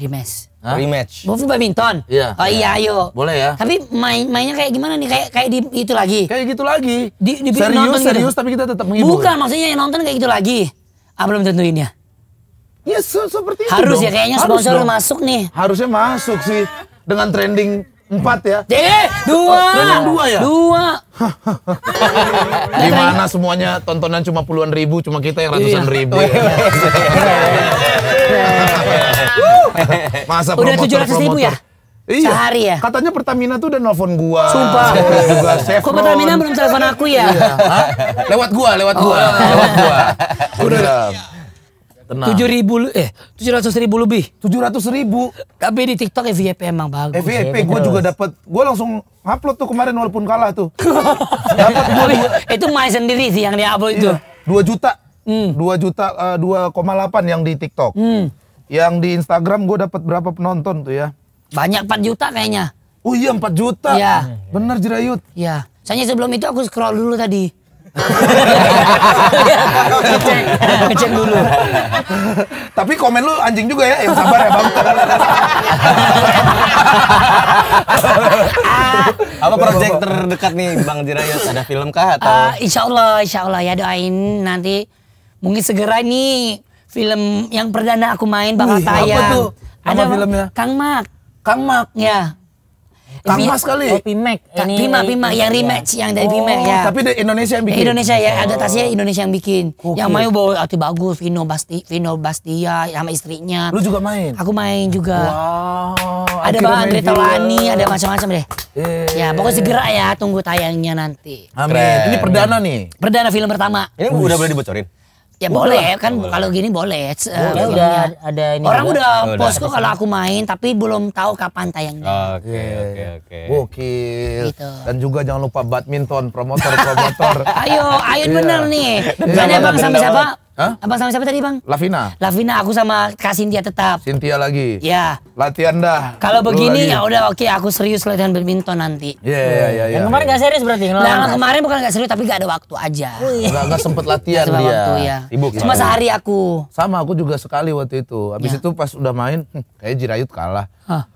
Rematch. Hah? Rematch. Bofi badminton. Iya. Oh iya, iya, ayo. Boleh ya.
Tapi main mainnya kayak gimana nih? Kayak kayak di itu lagi. Kayak gitu lagi. Di, di serius gitu? serius gitu. tapi kita tetap menghibur. Bukan maksudnya yang nonton kayak gitu lagi. Ah belum tentuin ya.
Ya so, seperti itu Harus dong. ya kayaknya sponsor Harus masuk nih. Harusnya masuk sih dengan trending empat ya. jadi eh, eh, dua. Oh, trending dua ya. Dua. Gimana semuanya tontonan cuma puluhan ribu, cuma kita yang ratusan iya. ribu. Oh, iya.
Masa Udah tujuh ratus ribu ya?
Iya. Sehari ya? Katanya Pertamina tuh udah nelfon gua. Sumpah. juga oh, Kok Pertamina belum telepon aku ya? Iya.
lewat gua, lewat gua. Oh.
Lewat gua.
Udah. Tenang. Tujuh ribu
eh tujuh ratus ribu lebih.
Tujuh ratus ribu. Tapi di TikTok FYP emang bagus. Eh, FYP gua juga dapat. gua langsung upload tuh kemarin walaupun kalah tuh. dapat gue. Itu main sendiri sih yang di upload iya. itu. Dua juta hmm. juta eh, dua uh, 2,8 yang di TikTok. Hmm. Yang di Instagram gue dapat berapa penonton tuh ya? Banyak 4 juta kayaknya. Oh iya 4 juta. Iya. Bener Jirayut. Iya. Soalnya sebelum itu aku scroll dulu tadi. ngecek, ngecek dulu. Tapi komen lu anjing juga ya, yang sabar ya bang.
Apa proyek terdekat nih Bang Jirayut? Ada film kah
atau? Uh, insya Allah, insya Allah ya doain nanti Mungkin segera nih film yang perdana aku main bakal Wih, tayang. Apa tuh? Ada filmnya? Kang Mak. Kang Mak. Ya. Kang Mas kali. Oh, Pimek. Ini, Pima, Pima yang rematch ya. yang dari oh, Pimek ya. Tapi di
Indonesia yang bikin. Indonesia ya, oh. adaptasinya Indonesia
yang bikin. Okay. Yang main bawa arti bagus, Vino Basti, Vino Bastia sama istrinya. Lu juga main? Aku main juga.
Wow. Ada Bang Andre Taulani, ada macam-macam deh. Eh. Ya,
pokoknya segera ya, tunggu tayangnya nanti. Amin. Keren. Ini perdana nih. Perdana film pertama. Ini Ush. udah boleh
dibocorin. Ya boleh, boleh kan
oh, kalau gini boleh. boleh uh, udah eh, ada ini Orang juga. Ya. udah oh, kalau aku main tapi belum tahu kapan
tayangnya. Oke okay, oke oke. Okay.
Gitu. Dan juga jangan lupa badminton promotor-promotor.
ayo, ayo bener iya. nih. Dan iya, Bang sama siapa? Hah? Abang sama siapa tadi bang? Lavina. Lavina aku sama Kak Cynthia tetap. Cynthia
lagi. Ya. Latihan dah. Kalau begini ya udah
oke aku serius latihan badminton nanti. Iya iya iya. iya yang ya, kemarin iya. nggak gak serius berarti? Nah, nah kemarin bukan gak serius tapi gak ada waktu aja. Oh, iya. Gak, gak sempet latihan
gak dia. Waktu, ya. Sibuk. Cuma ya. sehari aku. Sama aku juga sekali waktu itu. Abis ya. itu pas udah main hmm, kayak Jirayut kalah. Hah.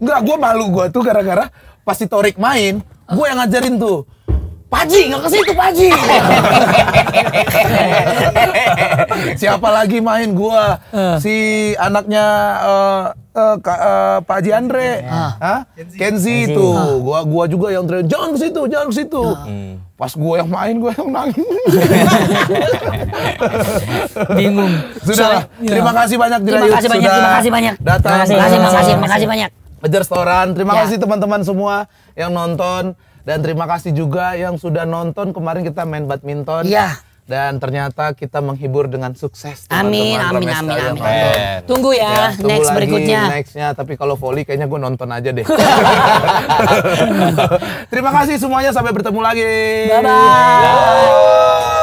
Enggak, gue malu gue tuh gara-gara pas si Torik main, gue yang ngajarin tuh Paji nggak ke situ Paji. Siapa lagi main gua? Uh. Si anaknya uh, uh, uh, Pak Haji Andre, uh. Hah? Kenzi, itu. Uh. Gua gua juga yang teriak jangan ke situ, jangan ke situ. Uh. Pas gua yang main gua yang nangis. Bingung. Sudah. So, terima Terima kasih banyak banyak. Terima kasih banyak, terima kasih banyak. Datang. Terima kasih, terima kasih, terima kasih banyak. kasih banyak. Terima ya. kasih teman-teman semua yang nonton. Dan terima kasih juga yang sudah nonton kemarin kita main badminton. Iya. Dan ternyata kita menghibur dengan sukses. Amin, teman -teman. amin, amin, amin. amin. Tunggu ya, ya tunggu next berikutnya. Nextnya, tapi kalau volley kayaknya gue nonton aja deh. terima kasih semuanya, sampai bertemu lagi. Bye-bye.